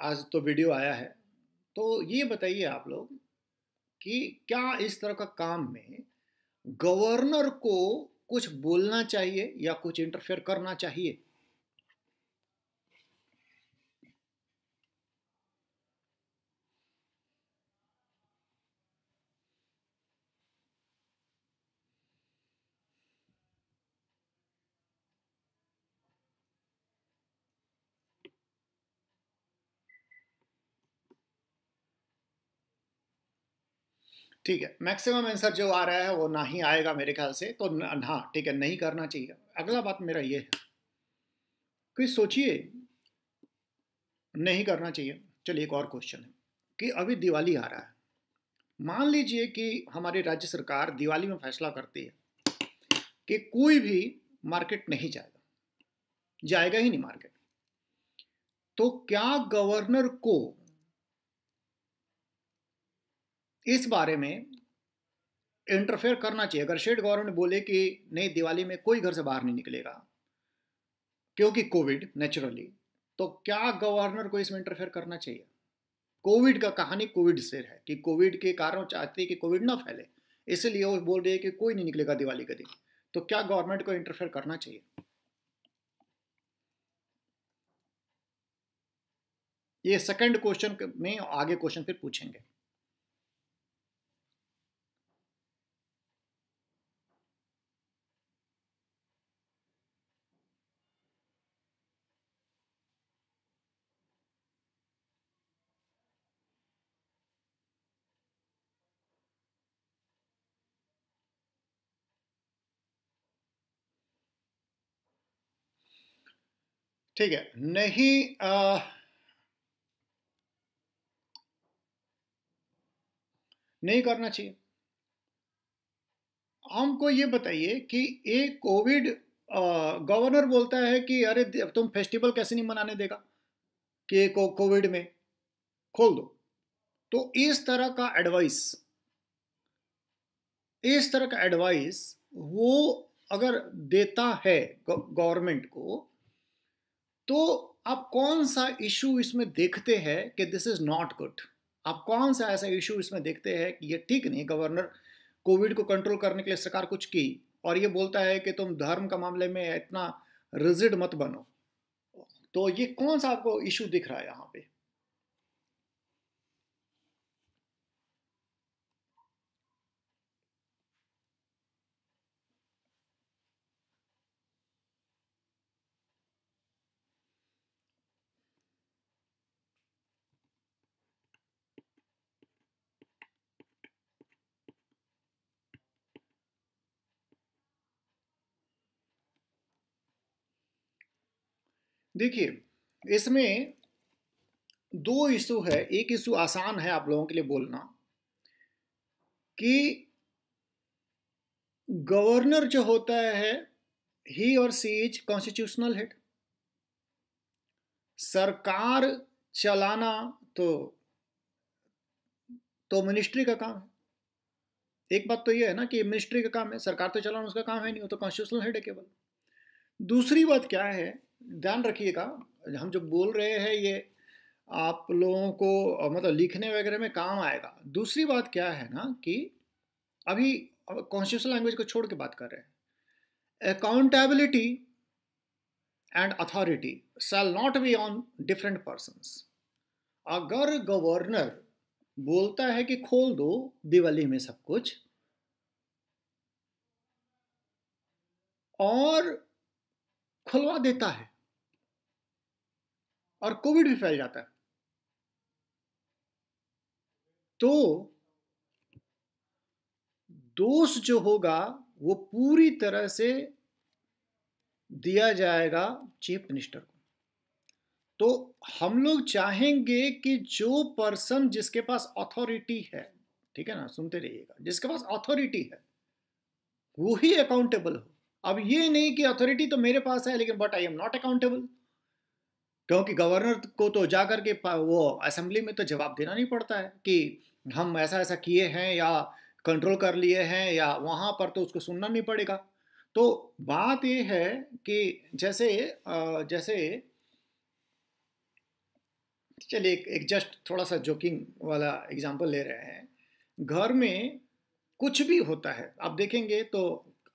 आज तो वीडियो आया है तो ये बताइए आप लोग कि क्या इस तरह का काम में गवर्नर को कुछ बोलना चाहिए या कुछ इंटरफेयर करना चाहिए ठीक है मैक्सिमम आंसर जो आ रहा है वो ना ही आएगा मेरे ख्याल से तो हाँ ठीक है नहीं करना चाहिए अगला बात मेरा ये है कि सोचिए नहीं करना चाहिए चलिए एक और क्वेश्चन है कि अभी दिवाली आ रहा है मान लीजिए कि हमारी राज्य सरकार दिवाली में फैसला करती है कि कोई भी मार्केट नहीं जाएगा जाएगा ही नहीं मार्केट तो क्या गवर्नर को इस बारे में इंटरफेयर करना चाहिए अगर स्टेट गवर्नमेंट बोले कि नहीं दिवाली में कोई घर से बाहर नहीं निकलेगा क्योंकि कोविड नेचुरली तो क्या गवर्नर को इसमें इंटरफेयर करना चाहिए कोविड का कहानी कोविड से है कि कोविड के कारण चाहते हैं कि कोविड ना फैले इसलिए वो बोल रहे हैं कि कोई नहीं निकलेगा दिवाली के दिन तो क्या गवर्नमेंट को इंटरफेयर करना चाहिए ये सेकंड क्वेश्चन में आगे क्वेश्चन फिर पूछेंगे ठीक है नहीं आ, नहीं करना चाहिए हमको ये बताइए कि एक कोविड गवर्नर बोलता है कि अरे तुम फेस्टिवल कैसे नहीं मनाने देगा कि को कोविड में खोल दो तो इस तरह का एडवाइस इस तरह का एडवाइस वो अगर देता है गवर्नमेंट को तो आप कौन सा इशू इसमें देखते हैं कि दिस इज़ नॉट गुड आप कौन सा ऐसा इशू इसमें देखते हैं कि ये ठीक नहीं गवर्नर कोविड को कंट्रोल करने के लिए सरकार कुछ की और ये बोलता है कि तुम धर्म का मामले में इतना रिजिड मत बनो तो ये कौन सा आपको इशू दिख रहा है यहाँ पे देखिए इसमें दो इशू है एक इशू आसान है आप लोगों के लिए बोलना कि गवर्नर जो होता है ही और सी इज कॉन्स्टिट्यूशनल हेड सरकार चलाना तो तो मिनिस्ट्री का काम है एक बात तो यह है ना कि मिनिस्ट्री का काम है सरकार तो चलाना उसका काम है नहीं वो तो कॉन्स्टिट्यूशनल हेड है केवल दूसरी बात क्या है ध्यान रखिएगा हम जो बोल रहे हैं ये आप लोगों को मतलब लिखने वगैरह में काम आएगा दूसरी बात क्या है ना कि अभी कॉन्शियस लैंग्वेज को छोड़ के बात कर रहे हैं accountability and authority shall not be on different persons अगर गवर्नर बोलता है कि खोल दो दिवाली में सब कुछ और खुलवा देता है और कोविड भी फैल जाता है तो दोष जो होगा वो पूरी तरह से दिया जाएगा चीफ मिनिस्टर को तो हम लोग चाहेंगे कि जो पर्सन जिसके पास अथॉरिटी है ठीक है ना सुनते रहिएगा जिसके पास अथॉरिटी है वो ही अकाउंटेबल हो अब ये नहीं कि अथॉरिटी तो मेरे पास है लेकिन but I am not accountable क्योंकि गवर्नर को तो जा कर के वो असेंबली में तो जवाब देना नहीं पड़ता है कि हम ऐसा ऐसा किए हैं या कंट्रोल कर लिए हैं या वहाँ पर तो उसको सुनना नहीं पड़ेगा तो बात ये है कि जैसे जैसे चलिए एक, एक जस्ट थोड़ा सा जोकिंग वाला एग्जांपल ले रहे हैं घर में कुछ भी होता है आप देखेंगे तो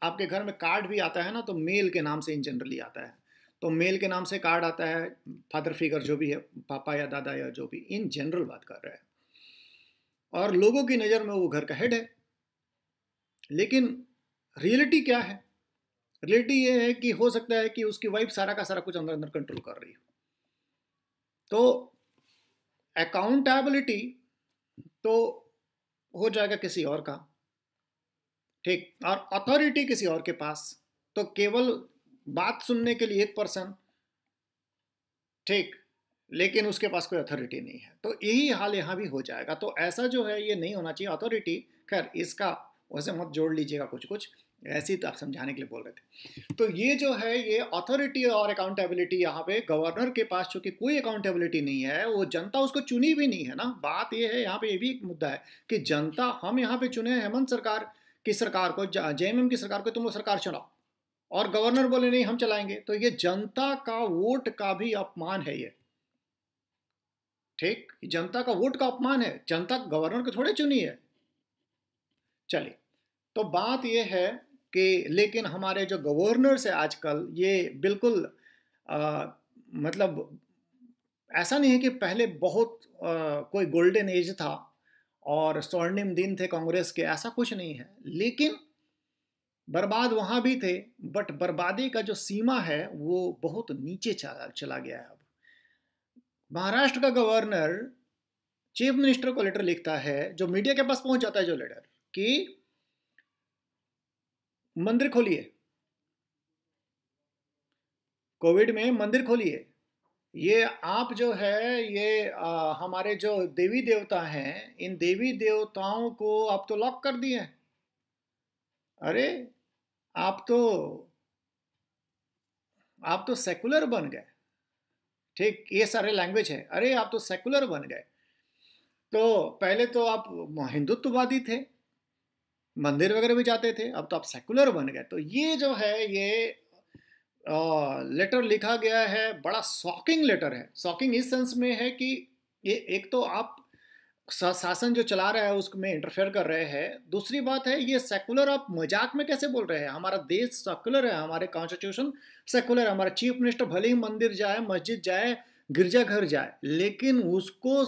आपके घर में कार्ड भी आता है ना तो मेल के नाम से इन जनरली आता है तो मेल के नाम से कार्ड आता है फादर फिगर जो भी है पापा या दादा या जो भी इन जनरल बात कर रहा है और लोगों की नज़र में वो घर का हेड है लेकिन रियलिटी क्या है रियलिटी ये है कि हो सकता है कि उसकी वाइफ सारा का सारा कुछ अंदर अंदर कंट्रोल कर रही हो तो अकाउंटेबिलिटी तो हो जाएगा किसी और का ठीक और अथॉरिटी किसी और के पास तो केवल बात सुनने के लिए एक पर्सन ठीक लेकिन उसके पास कोई अथॉरिटी नहीं है तो यही हाल यहां भी हो जाएगा तो ऐसा जो है ये नहीं होना चाहिए अथॉरिटी खैर इसका वैसे मत जोड़ लीजिएगा कुछ कुछ ऐसी तो आप समझाने के लिए बोल रहे थे तो ये जो है ये अथॉरिटी और अकाउंटेबिलिटी यहाँ पे गवर्नर के पास चूंकि कोई अकाउंटेबिलिटी नहीं है वो जनता उसको चुनी भी नहीं है ना बात ये है यहाँ पे ये भी एक मुद्दा है कि जनता हम यहाँ पे चुने हेमंत सरकार की सरकार को जेएमएम की सरकार को तुम लोग सरकार चुनाओ और गवर्नर बोले नहीं हम चलाएंगे तो ये जनता का वोट का भी अपमान है ये ठीक जनता का वोट का अपमान है जनता गवर्नर को थोड़े चुनी है चलिए तो बात यह है कि लेकिन हमारे जो गवर्नर्स है आजकल ये बिल्कुल आ, मतलब ऐसा नहीं है कि पहले बहुत आ, कोई गोल्डन एज था और स्वर्णिम दिन थे कांग्रेस के ऐसा कुछ नहीं है लेकिन बर्बाद वहाँ भी थे बट बर्बादी का जो सीमा है वो बहुत नीचे चला चला गया है अब महाराष्ट्र का गवर्नर चीफ मिनिस्टर को लेटर लिखता है जो मीडिया के पास पहुंच जाता है जो लेटर कि मंदिर खोलिए कोविड में मंदिर खोलिए ये आप जो है ये आ, हमारे जो देवी देवता हैं इन देवी देवताओं को आप तो लॉक कर दिए हैं अरे आप तो आप तो सेकुलर बन गए ठीक ये सारे लैंग्वेज है अरे आप तो सेकुलर बन गए तो पहले तो आप हिंदुत्ववादी थे मंदिर वगैरह भी जाते थे अब तो आप सेकुलर बन गए तो ये जो है ये आ, लेटर लिखा गया है बड़ा शॉकिंग लेटर है शॉकिंग इस सेंस में है कि ये एक तो आप शासन जो चला रहा है उसमें इंटरफेयर कर रहे हैं दूसरी बात है ये सेकुलर आप मजाक में कैसे बोल रहे हैं हमारा देश सेकुलर है हमारे कॉन्स्टिट्यूशन सेकुलर है हमारा चीफ मिनिस्टर भले ही मंदिर जाए मस्जिद जाए गिरजाघर जाए लेकिन उसको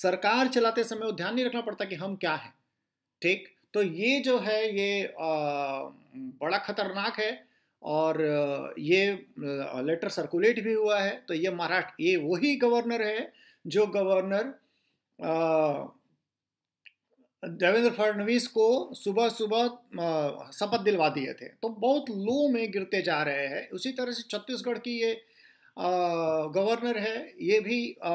सरकार चलाते समय वो ध्यान नहीं रखना पड़ता कि हम क्या हैं ठीक तो ये जो है ये आ, बड़ा खतरनाक है और ये लेटर सर्कुलेट भी हुआ है तो ये महाराष्ट्र ये वही गवर्नर है जो गवर्नर देवेंद्र फडणवीस को सुबह सुबह शपथ दिलवा दिए थे तो बहुत लो में गिरते जा रहे हैं उसी तरह से छत्तीसगढ़ की ये गवर्नर है ये भी आ,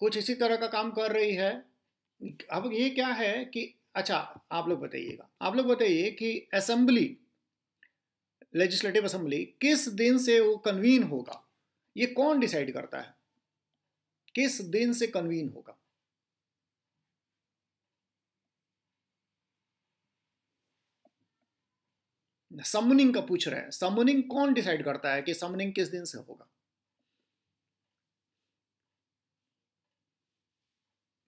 कुछ इसी तरह का काम कर रही है अब ये क्या है कि अच्छा आप लोग बताइएगा आप लोग बताइए कि असेंबली लेजिस्लेटिव असेंबली किस दिन से वो कन्वीन होगा ये कौन डिसाइड करता है किस दिन से कन्वीन होगा समनिंग का पूछ रहे हैं समनिंग कौन डिसाइड करता है कि समनिंग किस दिन से होगा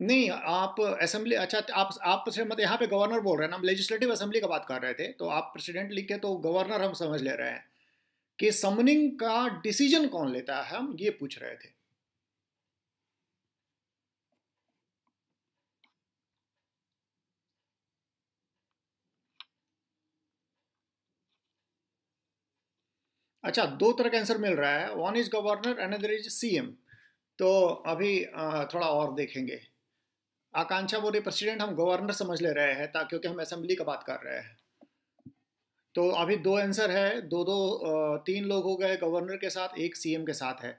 नहीं आप असेंबली अच्छा आप आप मत मतलब यहाँ पे गवर्नर बोल रहे हैं हम लेजिस्लेटिव असेंबली का बात कर रहे थे तो आप प्रेसिडेंट लिख के तो गवर्नर हम समझ ले रहे हैं कि समनिंग का डिसीजन कौन लेता है हम ये पूछ रहे थे अच्छा दो तरह का आंसर मिल रहा है one is governor another is CM तो अभी थोड़ा और देखेंगे आकांक्षा बोल प्रेसिडेंट हम गवर्नर समझ ले रहे हैं ताकि क्योंकि हम असेंबली का बात कर रहे हैं तो अभी दो आंसर है दो दो तीन लोग हो गए गवर्नर के साथ एक सीएम के साथ है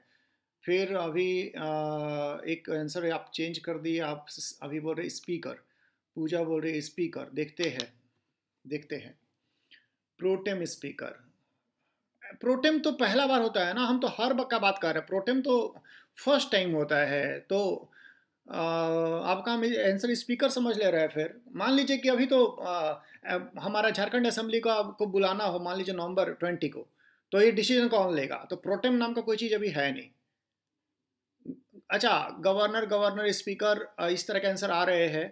फिर अभी एक आंसर आप चेंज कर दिए आप अभी बोल रहे स्पीकर पूजा बोल रहे स्पीकर देखते हैं देखते हैं प्रोटेम स्पीकर प्रोटेम तो पहला बार होता है ना हम तो हर का बात कर रहे हैं प्रोटेम तो फर्स्ट टाइम होता है तो आ, आपका हम आंसर स्पीकर समझ ले रहे हैं फिर मान लीजिए कि अभी तो आ, हमारा झारखंड असेंबली का आपको बुलाना हो मान लीजिए नवंबर ट्वेंटी को तो ये डिसीजन कौन लेगा तो प्रोटेम नाम का कोई चीज़ अभी है नहीं अच्छा गवर्नर गवर्नर स्पीकर इस तरह के आंसर आ रहे हैं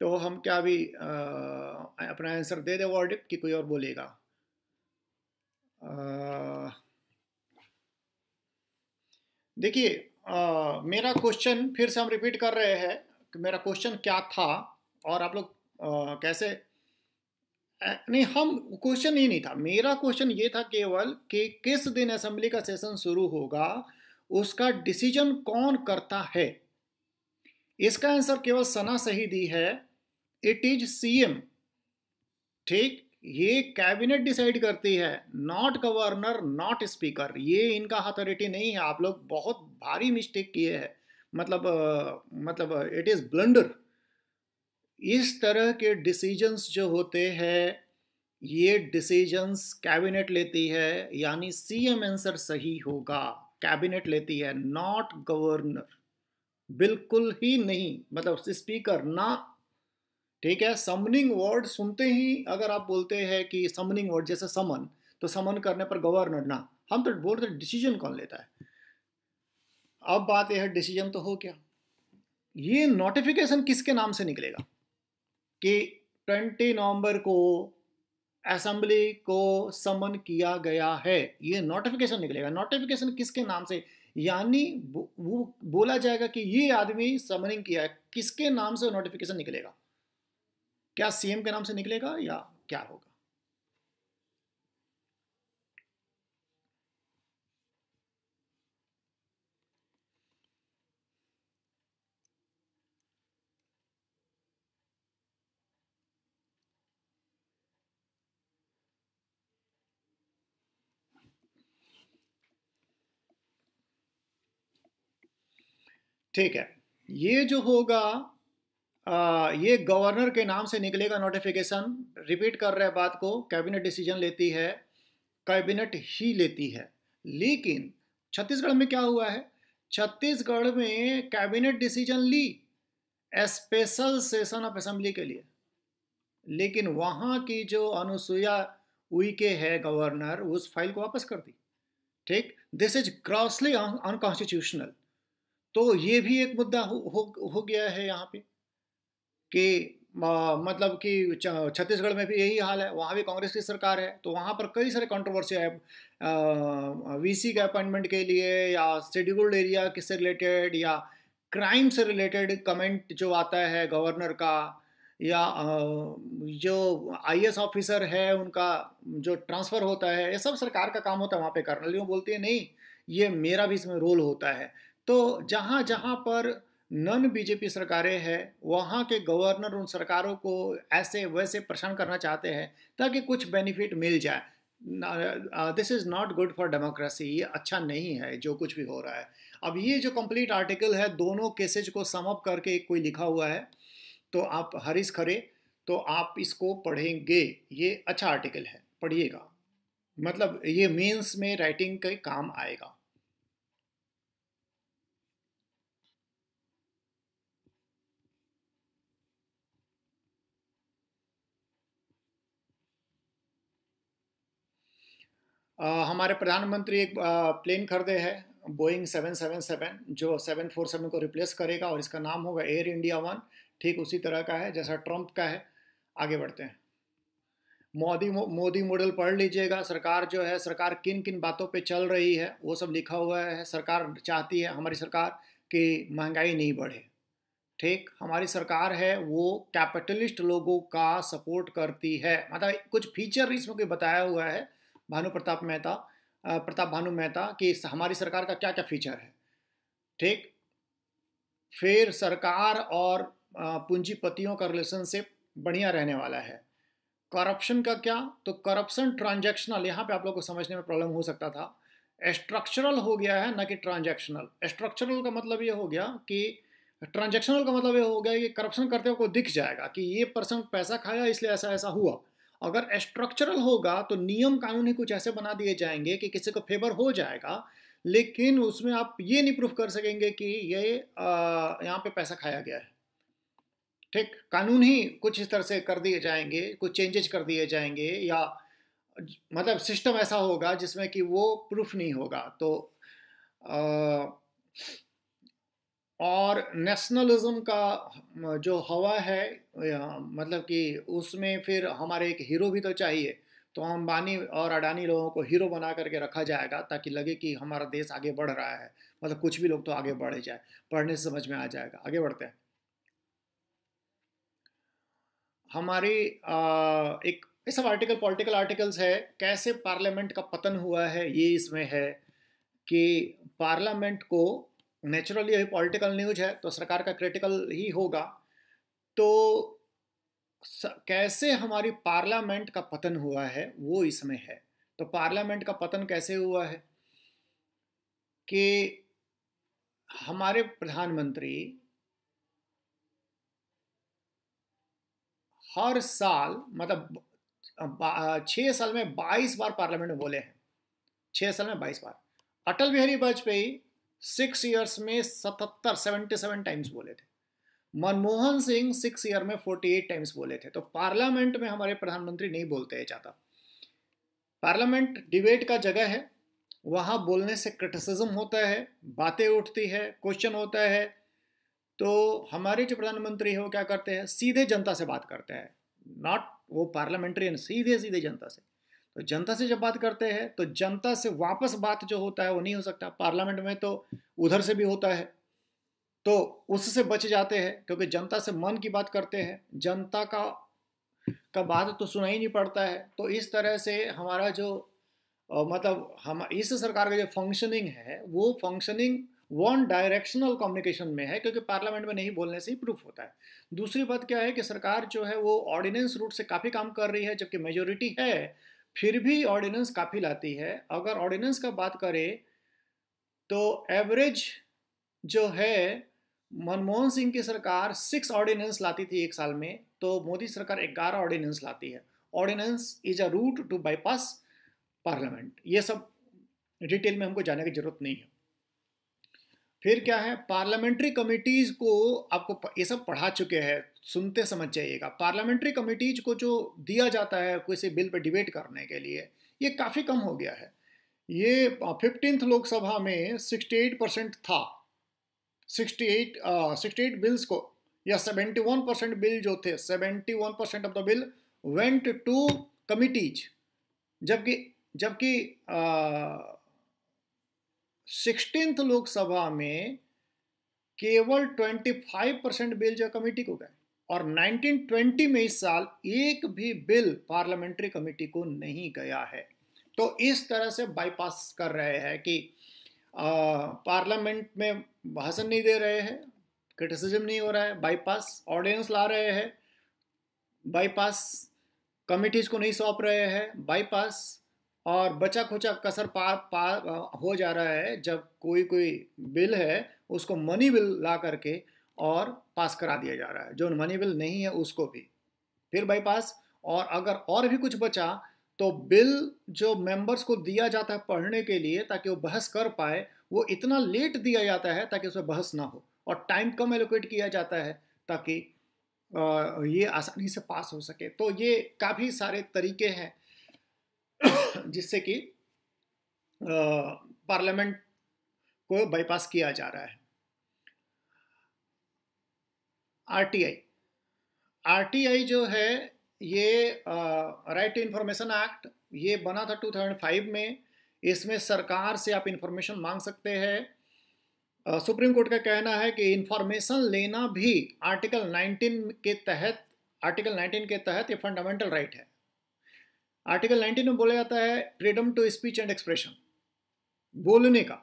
तो हम क्या अभी अपना आंसर दे दे वर्ड कि कोई और बोलेगा देखिए मेरा क्वेश्चन फिर से हम रिपीट कर रहे हैं कि मेरा क्वेश्चन क्या था और आप लोग कैसे नहीं हम क्वेश्चन ही नहीं था मेरा क्वेश्चन ये था केवल कि किस दिन असेंबली का सेशन शुरू होगा उसका डिसीजन कौन करता है इसका आंसर केवल सना सही दी है इट इज सीएम ठीक ये कैबिनेट डिसाइड करती है नॉट गवर्नर नॉट स्पीकर ये इनका अथॉरिटी नहीं है आप लोग बहुत भारी मिस्टेक किए हैं मतलब मतलब इट इज़ ब्लंडर इस तरह के डिसीजंस जो होते हैं ये डिसीजंस कैबिनेट लेती है यानी सीएम आंसर सही होगा कैबिनेट लेती है नॉट गवर्नर बिल्कुल ही नहीं मतलब स्पीकर ना ठीक है समनिंग वर्ड सुनते ही अगर आप बोलते हैं कि समनिंग वर्ड जैसे समन तो समन करने पर गवर्नर ना हम तो बोल रहे डिसीजन कौन लेता है अब बात यह है डिसीजन तो हो क्या ये नोटिफिकेशन किसके नाम से निकलेगा कि 20 नवंबर को असेंबली को समन किया गया है ये नोटिफिकेशन निकलेगा नोटिफिकेशन किसके नाम से यानी वो बोला जाएगा कि ये आदमी समनिंग किया है किसके नाम से नोटिफिकेशन निकलेगा क्या सीएम के नाम से निकलेगा या क्या होगा ठीक है ये जो होगा आ, ये गवर्नर के नाम से निकलेगा नोटिफिकेशन रिपीट कर रहे बात को कैबिनेट डिसीजन लेती है कैबिनेट ही लेती है लेकिन छत्तीसगढ़ में क्या हुआ है छत्तीसगढ़ में कैबिनेट डिसीजन ली स्पेशल सेशन ऑफ असेंबली के लिए लेकिन वहाँ की जो अनुसुईया उइके है गवर्नर उस फाइल को वापस कर दी ठीक दिस इज क्रॉसली अनकॉन्स्टिट्यूशनल तो ये भी एक मुद्दा हो, हो, हो गया है यहाँ पे कि मतलब कि छत्तीसगढ़ में भी यही हाल है वहाँ भी कांग्रेस की सरकार है तो वहाँ पर कई सारे कंट्रोवर्सी है वीसी के अपॉइंटमेंट के लिए या शेड्यूल्ड एरिया किससे रिलेटेड या क्राइम से रिलेटेड कमेंट जो आता है गवर्नर का या जो आई ऑफिसर है उनका जो ट्रांसफ़र होता है ये सब सरकार का काम होता है वहाँ पे करना लेकिन बोलती है नहीं ये मेरा भी इसमें रोल होता है तो जहाँ जहाँ पर नन बीजेपी सरकारें हैं वहाँ के गवर्नर उन सरकारों को ऐसे वैसे परेशान करना चाहते हैं ताकि कुछ बेनिफिट मिल जाए this is not good for democracy ये अच्छा नहीं है जो कुछ भी हो रहा है अब ये जो कंप्लीट आर्टिकल है दोनों केसेज को समअप करके कोई लिखा हुआ है तो आप हरीश खरे तो आप इसको पढ़ेंगे ये अच्छा आर्टिकल है पढ़िएगा मतलब ये मीन्स में राइटिंग के काम आएगा हमारे प्रधानमंत्री एक प्लेन खरीदे हैं बोइंग 777 जो 747 को रिप्लेस करेगा और इसका नाम होगा एयर इंडिया वन ठीक उसी तरह का है जैसा ट्रंप का है आगे बढ़ते हैं मोदी मोदी मॉडल पढ़ लीजिएगा सरकार जो है सरकार किन किन बातों पे चल रही है वो सब लिखा हुआ है सरकार चाहती है हमारी सरकार कि महंगाई नहीं बढ़े ठीक हमारी सरकार है वो कैपिटलिस्ट लोगों का सपोर्ट करती है मतलब कुछ फीचर इसमें कोई बताया हुआ है भानु प्रताप मेहता प्रताप भानु मेहता कि हमारी सरकार का क्या क्या फीचर है ठीक फिर सरकार और पूंजीपतियों का रिलेशनशिप बढ़िया रहने वाला है करप्शन का क्या तो करप्शन ट्रांजैक्शनल यहाँ पे आप लोग को समझने में प्रॉब्लम हो सकता था स्ट्रक्चरल हो गया है ना कि ट्रांजैक्शनल स्ट्रक्चरल का मतलब ये हो गया कि ट्रांजैक्शनल का मतलब ये हो गया कि करप्शन करते हुए को दिख जाएगा कि ये पर्सन पैसा खाया इसलिए ऐसा ऐसा हुआ अगर स्ट्रक्चरल होगा तो नियम कानून ही कुछ ऐसे बना दिए जाएंगे कि किसी को फेवर हो जाएगा लेकिन उसमें आप ये नहीं प्रूफ कर सकेंगे कि ये यहाँ पे पैसा खाया गया है ठीक कानून ही कुछ इस तरह से कर दिए जाएंगे कुछ चेंजेस कर दिए जाएंगे या मतलब सिस्टम ऐसा होगा जिसमें कि वो प्रूफ नहीं होगा तो आ, और नेशनलिज्म का जो हवा है मतलब कि उसमें फिर हमारे एक हीरो भी तो चाहिए तो अंबानी और अडानी लोगों को हीरो बना करके रखा जाएगा ताकि लगे कि हमारा देश आगे बढ़ रहा है मतलब कुछ भी लोग तो आगे बढ़ जाए पढ़ने से समझ में आ जाएगा आगे बढ़ते हैं हमारी एक ये सब आर्टिकल पॉलिटिकल आर्टिकल्स है कैसे पार्लियामेंट का पतन हुआ है ये इसमें है कि पार्लियामेंट को नेचुरली अभी पॉलिटिकल न्यूज है तो सरकार का क्रिटिकल ही होगा तो कैसे हमारी पार्लियामेंट का पतन हुआ है वो इसमें है तो पार्लियामेंट का पतन कैसे हुआ है कि हमारे प्रधानमंत्री हर साल मतलब छः साल में बाईस बार पार्लियामेंट में बोले हैं छः साल में बाईस बार अटल बिहारी वाजपेयी सिक्स ईयर्स में सतहत्तर सेवेंटी सेवन टाइम्स बोले थे मनमोहन सिंह सिक्स ईयर में फोर्टी एट टाइम्स बोले थे तो पार्लियामेंट में हमारे प्रधानमंत्री नहीं बोलते हैं ज़्यादा पार्लियामेंट डिबेट का जगह है वहाँ बोलने से क्रिटिसिज्म होता है बातें उठती है क्वेश्चन होता है तो हमारे जो प्रधानमंत्री है वो क्या करते हैं सीधे जनता से बात करते हैं नॉट वो पार्लियामेंट्रियन सीधे सीधे जनता से तो जनता से जब बात करते हैं तो जनता से वापस बात जो होता है वो नहीं हो सकता पार्लियामेंट में तो उधर से भी होता है तो उससे बच जाते हैं क्योंकि जनता से मन की बात करते हैं जनता का का बात तो सुना ही नहीं पड़ता है तो इस तरह से हमारा जो मतलब हम इस सरकार का जो फंक्शनिंग है वो फंक्शनिंग वन डायरेक्शनल कम्युनिकेशन में है क्योंकि पार्लियामेंट में नहीं बोलने से ही प्रूफ होता है दूसरी बात क्या है कि सरकार जो है वो ऑर्डिनेंस रूट से काफ़ी काम कर रही है जबकि मेजोरिटी है फिर भी ऑर्डिनेंस काफ़ी लाती है अगर ऑर्डिनेंस का बात करें तो एवरेज जो है मनमोहन सिंह की सरकार सिक्स ऑर्डिनेंस लाती थी एक साल में तो मोदी सरकार ग्यारह ऑर्डिनेंस लाती है ordinance is a route to bypass parliament ये सब डिटेल में हमको जाने की जरूरत नहीं है फिर क्या है पार्लियामेंट्री कमिटीज़ को आपको ये सब पढ़ा चुके हैं सुनते समझ जाइएगा पार्लियामेंट्री कमिटीज को जो दिया जाता है किसी बिल पर डिबेट करने के लिए ये काफ़ी कम हो गया है ये फिफ्टींथ लोकसभा में 68 परसेंट था 68 एट बिल्स को या 71 परसेंट बिल जो थे 71 percent of the bill went to committees जबकि जबकि सिक्सटीन लोकसभा में केवल 25 परसेंट बिल जो कमेटी को गए और 1920 में इस साल एक भी बिल पार्लियामेंट्री कमेटी को नहीं गया है तो इस तरह से बाईपास कर रहे हैं कि पार्लियामेंट में भाषण नहीं दे रहे हैं क्रिटिसिज्म नहीं हो रहा है बाईपास ऑडियंस ला रहे हैं बाईपास कमिटीज को नहीं सौंप रहे हैं बाईपास और बचा खुचा कसर पार पार हो जा रहा है जब कोई कोई बिल है उसको मनी बिल ला करके और पास करा दिया जा रहा है जो मनी बिल नहीं है उसको भी फिर बाईपास और अगर और भी कुछ बचा तो बिल जो मेंबर्स को दिया जाता है पढ़ने के लिए ताकि वो बहस कर पाए वो इतना लेट दिया जाता है ताकि उसमें बहस ना हो और टाइम कम एलोकेट किया जाता है ताकि ये आसानी से पास हो सके तो ये काफ़ी सारे तरीके हैं जिससे कि पार्लियामेंट को बाईपास किया जा रहा है आरटीआई आरटीआई जो है ये राइट टू इंफॉर्मेशन एक्ट ये बना था 2005 में इसमें सरकार से आप इंफॉर्मेशन मांग सकते हैं सुप्रीम कोर्ट का कहना है कि इंफॉर्मेशन लेना भी आर्टिकल 19 के तहत आर्टिकल 19 के तहत ये फंडामेंटल राइट है आर्टिकल 19 में बोला जाता है freedom to speech and expression बोलने का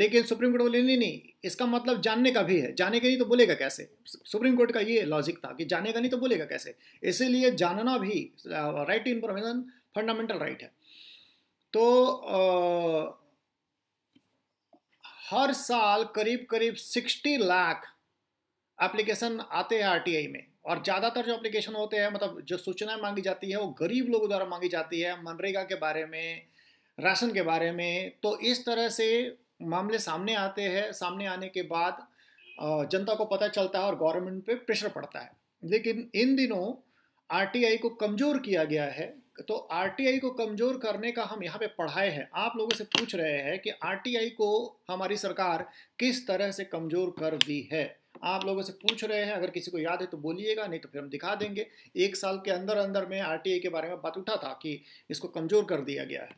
लेकिन सुप्रीम कोर्ट बोले नहीं नहीं इसका मतलब जानने का भी है जाने का नहीं तो बोलेगा कैसे सुप्रीम कोर्ट का ये लॉजिक था कि जाने का नहीं तो बोलेगा कैसे इसीलिए जानना भी right to information fundamental right है तो आ, हर साल करीब करीब 60 लाख एप्लीकेशन आते हैं आरटीआई में और ज़्यादातर जो एप्लीकेशन होते हैं मतलब जो सूचनाएं मांगी जाती है वो गरीब लोगों द्वारा मांगी जाती है मनरेगा के बारे में राशन के बारे में तो इस तरह से मामले सामने आते हैं सामने आने के बाद जनता को पता चलता है और गवर्नमेंट पे प्रेशर पड़ता है लेकिन इन दिनों आरटीआई को कमज़ोर किया गया है तो आरटीआई को कमज़ोर करने का हम यहाँ पे पढ़ाए हैं आप लोगों से पूछ रहे हैं कि आरटीआई को हमारी सरकार किस तरह से कमज़ोर कर दी है आप लोगों से पूछ रहे हैं अगर किसी को याद है तो बोलिएगा नहीं तो फिर हम दिखा देंगे एक साल के अंदर अंदर में आर के बारे में बात उठा था कि इसको कमज़ोर कर दिया गया है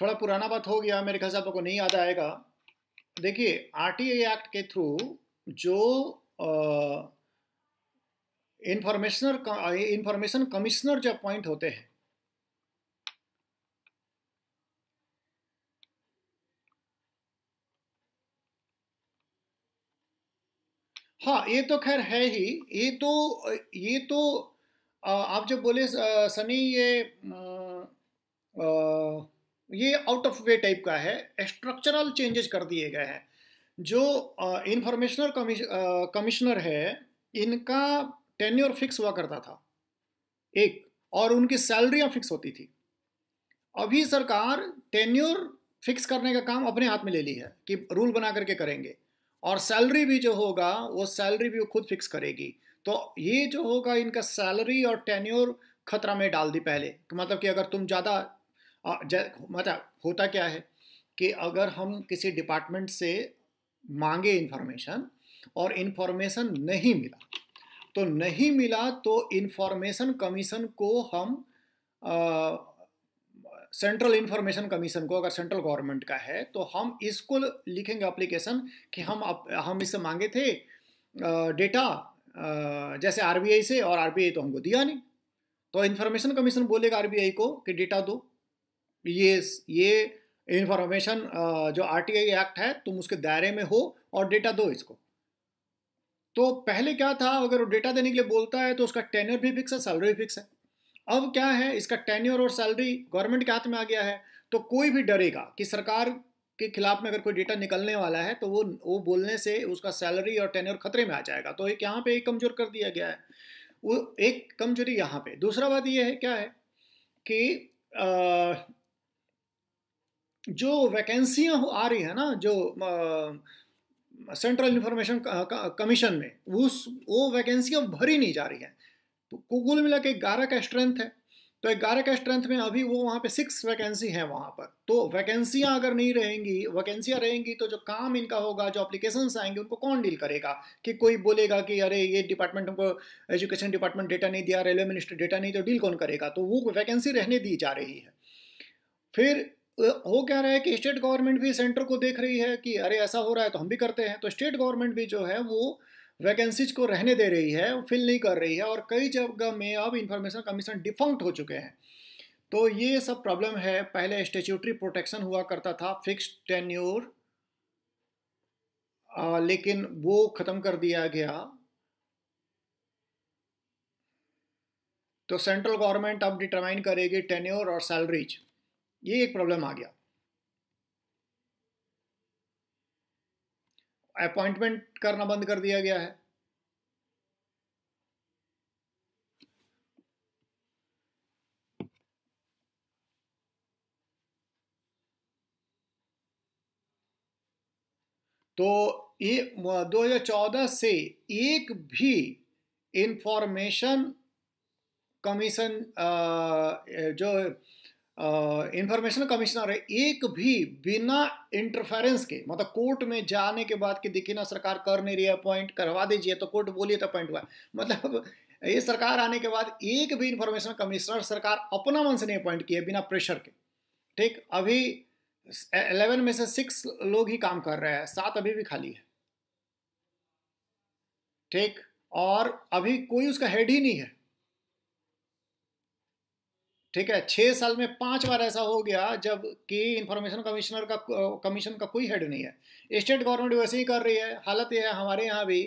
थोड़ा पुराना बात हो गया मेरे ख्याल से आपको नहीं याद आएगा देखिए आरटीए एक्ट के थ्रू जो इंफॉर्मेशनर इंफॉर्मेशन कमिश्नर जो अपॉइंट होते हैं हाँ ये तो खैर है ही ये तो ये तो आप जब बोले सनी ये आ, आ, ये आउट ऑफ वे टाइप का है स्ट्रक्चरल चेंजेस कर दिए गए हैं जो इंफॉर्मेशनल कमिश्नर है इनका टेन्योर फिक्स हुआ करता था एक और उनकी सैलरियां फिक्स होती थी अभी सरकार टेन्योर फिक्स करने का काम अपने हाथ में ले ली है कि रूल बना करके करेंगे और सैलरी भी जो होगा वो सैलरी भी वो खुद फिक्स करेगी तो ये जो होगा इनका सैलरी और टेन्योर खतरा में डाल दी पहले मतलब कि अगर तुम ज़्यादा मतलब होता क्या है कि अगर हम किसी डिपार्टमेंट से मांगे इन्फॉर्मेशन और इन्फॉर्मेशन नहीं मिला तो नहीं मिला तो इन्फॉर्मेशन कमीशन को हम सेंट्रल इन्फॉर्मेशन कमीशन को अगर सेंट्रल गवर्नमेंट का है तो हम इसको लिखेंगे एप्लीकेशन कि हम अप, हम इससे मांगे थे डेटा जैसे आरबीआई से और आरबीआई तो हमको दिया नहीं तो इन्फॉर्मेशन कमीशन बोलेगा आरबीआई को कि डेटा दो ये ये इंफॉर्मेशन जो आरटीआई एक्ट है तुम उसके दायरे में हो और डेटा दो इसको तो पहले क्या था अगर वो डेटा देने के लिए बोलता है तो उसका टेन्यर भी फिक्स है सैलरी भी फिक्स है अब क्या है इसका टेन्योर और सैलरी गवर्नमेंट के हाथ में आ गया है तो कोई भी डरेगा कि सरकार के खिलाफ में अगर कोई डेटा निकलने वाला है तो वो वो बोलने से उसका सैलरी और टेन्योर खतरे में आ जाएगा तो एक यहाँ पे एक कमजोर कर दिया गया है वो एक कमजोरी यहाँ पे दूसरा बात ये है क्या है कि जो वैकेंसियां आ रही है ना जो सेंट्रल इन्फॉर्मेशन कमीशन में उस वो वैकेंसियाँ भरी नहीं जा रही हैं तो कुल मिला के ग्यारह का स्ट्रेंथ है तो ग्यारह का स्ट्रेंथ में अभी वो वहाँ पे सिक्स वैकेंसी है वहाँ पर तो वैकेंसियाँ अगर नहीं रहेंगी वैकेंसियाँ रहेंगी तो जो काम इनका होगा जो अप्लीकेशन आएंगे उनको कौन डील करेगा कि कोई बोलेगा कि अरे ये डिपार्टमेंट हमको एजुकेशन डिपार्टमेंट डेटा नहीं दिया रेलवे मिनिस्ट्री डेटा नहीं तो डील कौन करेगा तो वो वैकेंसी रहने दी जा रही है फिर हो क्या रहा है कि स्टेट गवर्नमेंट भी सेंटर को देख रही है कि अरे ऐसा हो रहा है तो हम भी करते हैं तो स्टेट गवर्नमेंट भी जो है वो वैकेंसीज को रहने दे रही है फिल नहीं कर रही है और कई जगह में अब इंफॉर्मेशन कमीशन डिफंक्ट हो चुके हैं तो ये सब प्रॉब्लम है पहले स्टेच्यूटरी प्रोटेक्शन हुआ करता था फिक्स टेन्योर लेकिन वो ख़त्म कर दिया गया तो सेंट्रल गवर्नमेंट अब डिटरमाइन करेगी टेन्योर और सैलरीज ये एक प्रॉब्लम आ गया अपॉइंटमेंट करना बंद कर दिया गया है तो ये 2014 से एक भी इंफॉर्मेशन कमीशन जो इंफॉर्मेशन कमिश्नर है एक भी बिना इंटरफेरेंस के मतलब कोर्ट में जाने के बाद कि देखिए ना सरकार कर नहीं रही है अपॉइंट करवा दीजिए तो कोर्ट बोलिए तो अपॉइंट हुआ मतलब ये सरकार आने के बाद एक भी इंफॉर्मेशन कमिश्नर सरकार अपना मन से नहीं अपॉइंट किया बिना प्रेशर के ठीक अभी एलेवन में से सिक्स लोग ही काम कर रहे हैं सात अभी भी खाली है ठीक और अभी कोई उसका हेड ही नहीं है ठीक है छह साल में पांच बार ऐसा हो गया जब कि इंफॉर्मेशन कमिश्नर का कमीशन का कोई हेड नहीं है स्टेट गवर्नमेंट वैसे ही कर रही है हालत यह है हमारे यहाँ भी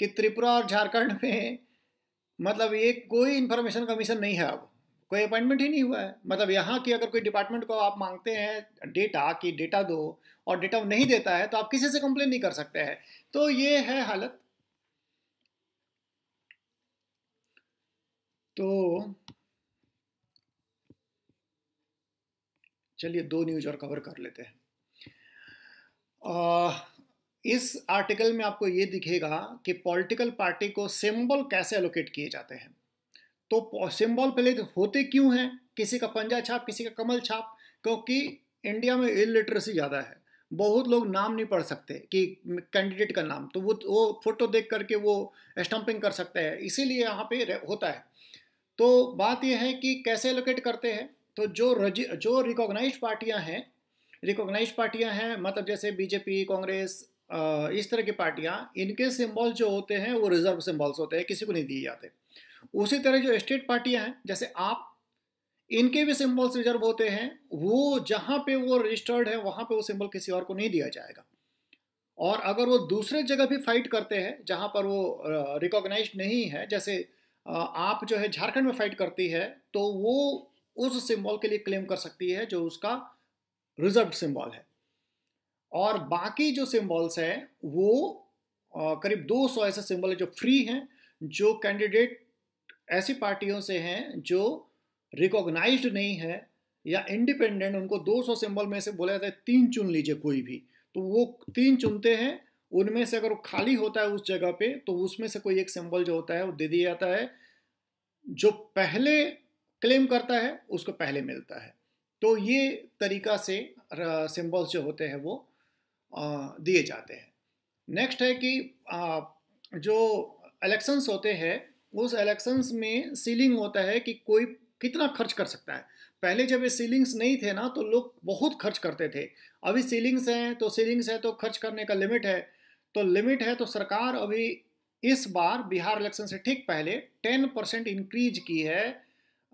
कि त्रिपुरा और झारखंड में मतलब ये कोई इंफॉर्मेशन कमीशन नहीं है अब कोई अपॉइंटमेंट ही नहीं हुआ है मतलब यहाँ की अगर कोई डिपार्टमेंट को आप मांगते हैं डेटा कि डेटा दो और डेटा नहीं देता है तो आप किसी से कंप्लेन नहीं कर सकते हैं तो ये है हालत तो चलिए दो न्यूज और कवर कर लेते हैं इस आर्टिकल में आपको ये दिखेगा कि पॉलिटिकल पार्टी को सिंबल कैसे एलोकेट किए जाते हैं तो सिंबल पहले तो होते क्यों हैं किसी का पंजा छाप किसी का कमल छाप क्योंकि इंडिया में इलिटरेसी ज़्यादा है बहुत लोग नाम नहीं पढ़ सकते कि कैंडिडेट का नाम तो वो वो फोटो देख करके वो स्टम्पिंग कर सकते हैं इसीलिए यहाँ पे होता है तो बात यह है कि कैसे एलोकेट करते हैं तो जो रज जो रिकॉग्नाइज पार्टियां हैं रिकॉग्नाइज पार्टियां हैं मतलब जैसे बीजेपी कांग्रेस इस तरह की पार्टियां इनके सिंबल जो होते हैं वो रिजर्व सिंबल्स होते हैं किसी को नहीं दिए जाते उसी तरह जो स्टेट पार्टियां हैं जैसे आप इनके भी सिंबल्स रिजर्व होते हैं वो जहाँ पे वो रजिस्टर्ड है वहाँ पे वो सिंबल किसी और को नहीं दिया जाएगा और अगर वो दूसरे जगह भी फाइट करते हैं जहाँ पर वो रिकॉग्नाइज नहीं है जैसे आप जो है झारखंड में फाइट करती है तो वो उस सिंबल के लिए क्लेम कर सकती है जो उसका रिजर्व सिंबल है और बाकी जो सिंबल्स हैं वो करीब 200 ऐसे सिंबल जो फ्री हैं जो कैंडिडेट ऐसी पार्टियों से हैं जो रिकॉग्नाइज नहीं है या इंडिपेंडेंट उनको 200 सिंबल में से बोला जाता है तीन चुन लीजिए कोई भी तो वो तीन चुनते हैं उनमें से अगर वो खाली होता है उस जगह पे तो उसमें से कोई एक सिंबल जो होता है वो दे दिया जाता है जो पहले क्लेम करता है उसको पहले मिलता है तो ये तरीका से सिंबल्स जो होते हैं वो दिए जाते हैं नेक्स्ट है कि आ, जो इलेक्शंस होते हैं उस इलेक्शंस में सीलिंग होता है कि कोई कितना खर्च कर सकता है पहले जब ये सीलिंग्स नहीं थे ना तो लोग बहुत खर्च करते थे अभी सीलिंग्स हैं तो सीलिंग्स हैं तो खर्च करने का लिमिट है तो लिमिट है तो सरकार अभी इस बार बिहार इलेक्शन से ठीक पहले 10 परसेंट इंक्रीज की है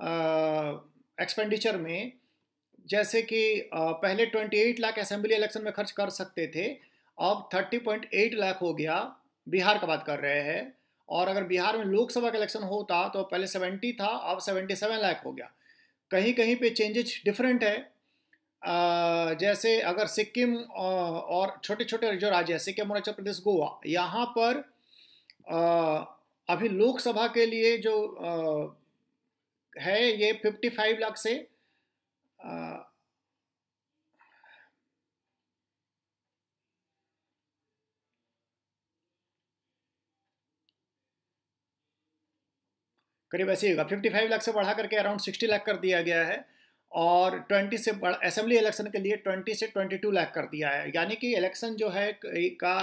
एक्सपेंडिचर में जैसे कि पहले 28 लाख असेंबली इलेक्शन में खर्च कर सकते थे अब 30.8 लाख हो गया बिहार का बात कर रहे हैं और अगर बिहार में लोकसभा का इलेक्शन होता तो पहले 70 था अब 77 लाख हो गया कहीं कहीं पे चेंजेस डिफरेंट है आ, जैसे अगर सिक्किम और छोटे छोटे जो राज्य हैं सिक्किम अरुणाचल प्रदेश गोवा यहाँ पर आ, अभी लोकसभा के लिए जो है ये 55 लाख से करीब ऐसे ही होगा 55 लाख से बढ़ा करके अराउंड 60 लाख कर दिया गया है और 20 से असेंबली इलेक्शन के लिए 20 से 22 लाख कर दिया है यानी कि इलेक्शन जो है का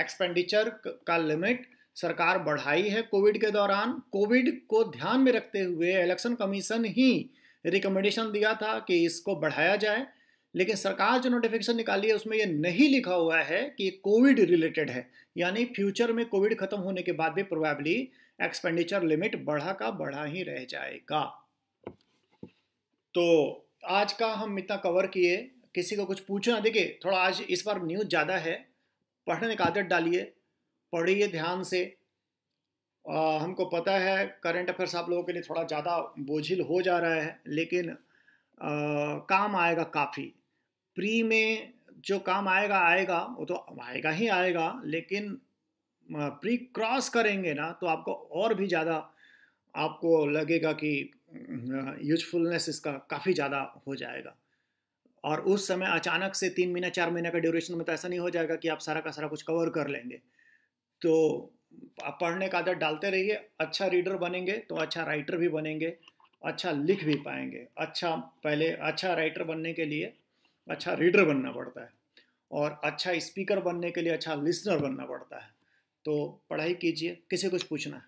एक्सपेंडिचर का लिमिट सरकार बढ़ाई है कोविड के दौरान कोविड को ध्यान में रखते हुए इलेक्शन कमीशन ही रिकमेंडेशन दिया था कि इसको बढ़ाया जाए लेकिन सरकार जो नोटिफिकेशन निकाली है उसमें ये नहीं लिखा हुआ है कि ये कोविड रिलेटेड है यानी फ्यूचर में कोविड खत्म होने के बाद भी प्रोबेबली एक्सपेंडिचर लिमिट बढ़ा का बढ़ा ही रह जाएगा तो आज का हम इतना कवर किए किसी को कुछ पूछना देखिए थोड़ा आज इस बार न्यूज़ ज़्यादा है पढ़ने का आदत डालिए पढ़िए ध्यान से आ, हमको पता है करंट अफेयर्स आप लोगों के लिए थोड़ा ज़्यादा बोझिल हो जा रहा है लेकिन आ, काम आएगा काफ़ी प्री में जो काम आएगा आएगा वो तो आएगा ही आएगा लेकिन प्री क्रॉस करेंगे ना तो आपको और भी ज़्यादा आपको लगेगा कि यूजफुलनेस इसका काफ़ी ज़्यादा हो जाएगा और उस समय अचानक से तीन महीना चार महीना का ड्यूरेशन में तो ऐसा नहीं हो जाएगा कि आप सारा का सारा कुछ कवर कर लेंगे तो आप पढ़ने का आदत डालते रहिए अच्छा रीडर बनेंगे तो अच्छा राइटर भी बनेंगे अच्छा लिख भी पाएंगे अच्छा पहले अच्छा राइटर बनने के लिए अच्छा रीडर बनना पड़ता है और अच्छा स्पीकर बनने के लिए अच्छा लिसनर बनना पड़ता है तो पढ़ाई कीजिए किसी कुछ पूछना है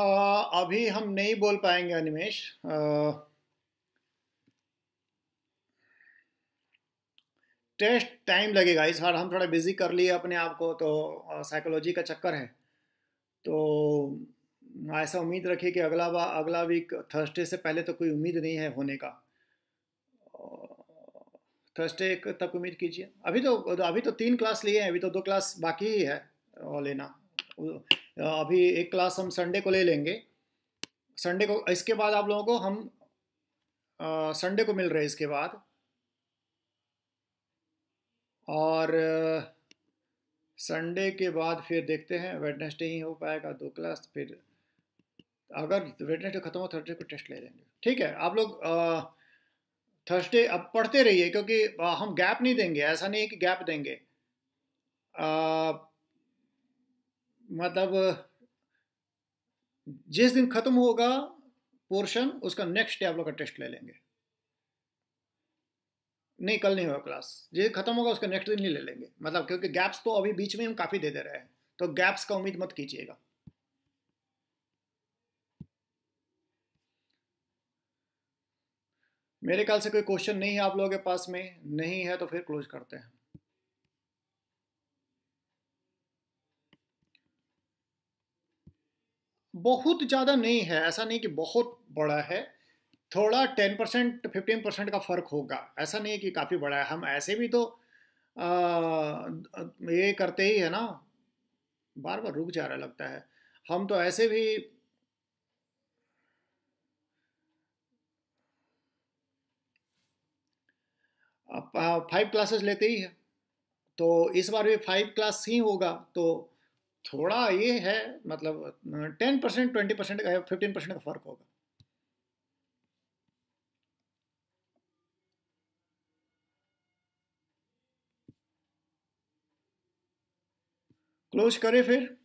अभी हम नहीं बोल पाएंगे अनिमेश टेस्ट टाइम लगेगा इस बार हम थोड़ा बिजी कर लिए अपने आप को तो साइकोलॉजी का चक्कर है तो ऐसा उम्मीद रखिए कि अगला बार अगला वीक थर्सडे से पहले तो कोई उम्मीद नहीं है होने का थर्सडे तक उम्मीद कीजिए अभी तो अभी तो तीन क्लास लिए हैं अभी तो दो क्लास बाकी ही है लेना अभी एक क्लास हम संडे को ले लेंगे संडे को इसके बाद आप लोगों को हम संडे को मिल रहे हैं इसके बाद और संडे के बाद फिर देखते हैं वेडनेसडे ही हो पाएगा दो क्लास फिर अगर वेडनेसडे ख़त्म हो थर्सडे को टेस्ट ले लेंगे ठीक है आप लोग थर्सडे अब पढ़ते रहिए क्योंकि हम गैप नहीं देंगे ऐसा नहीं है कि गैप देंगे आ, मतलब जिस दिन खत्म होगा पोर्शन उसका नेक्स्ट टैबलो का टेस्ट ले लेंगे नहीं कल नहीं होगा क्लास जिस दिन खत्म होगा उसका नेक्स्ट दिन ही ले लेंगे मतलब क्योंकि गैप्स तो अभी बीच में हम काफ़ी दे दे रहे हैं तो गैप्स का उम्मीद मत कीजिएगा मेरे ख्याल से कोई क्वेश्चन नहीं है आप लोगों के पास में नहीं है तो फिर क्लोज करते हैं बहुत ज़्यादा नहीं है ऐसा नहीं कि बहुत बड़ा है थोड़ा टेन परसेंट फिफ्टीन परसेंट का फ़र्क होगा ऐसा नहीं है कि काफ़ी बड़ा है हम ऐसे भी तो आ, ये करते ही है ना बार बार रुक जा रहा लगता है हम तो ऐसे भी फाइव क्लासेस लेते ही है तो इस बार भी फाइव क्लास ही होगा तो थोड़ा ये है मतलब टेन परसेंट ट्वेंटी परसेंट का फिफ्टीन परसेंट का फर्क होगा क्लोज करें फिर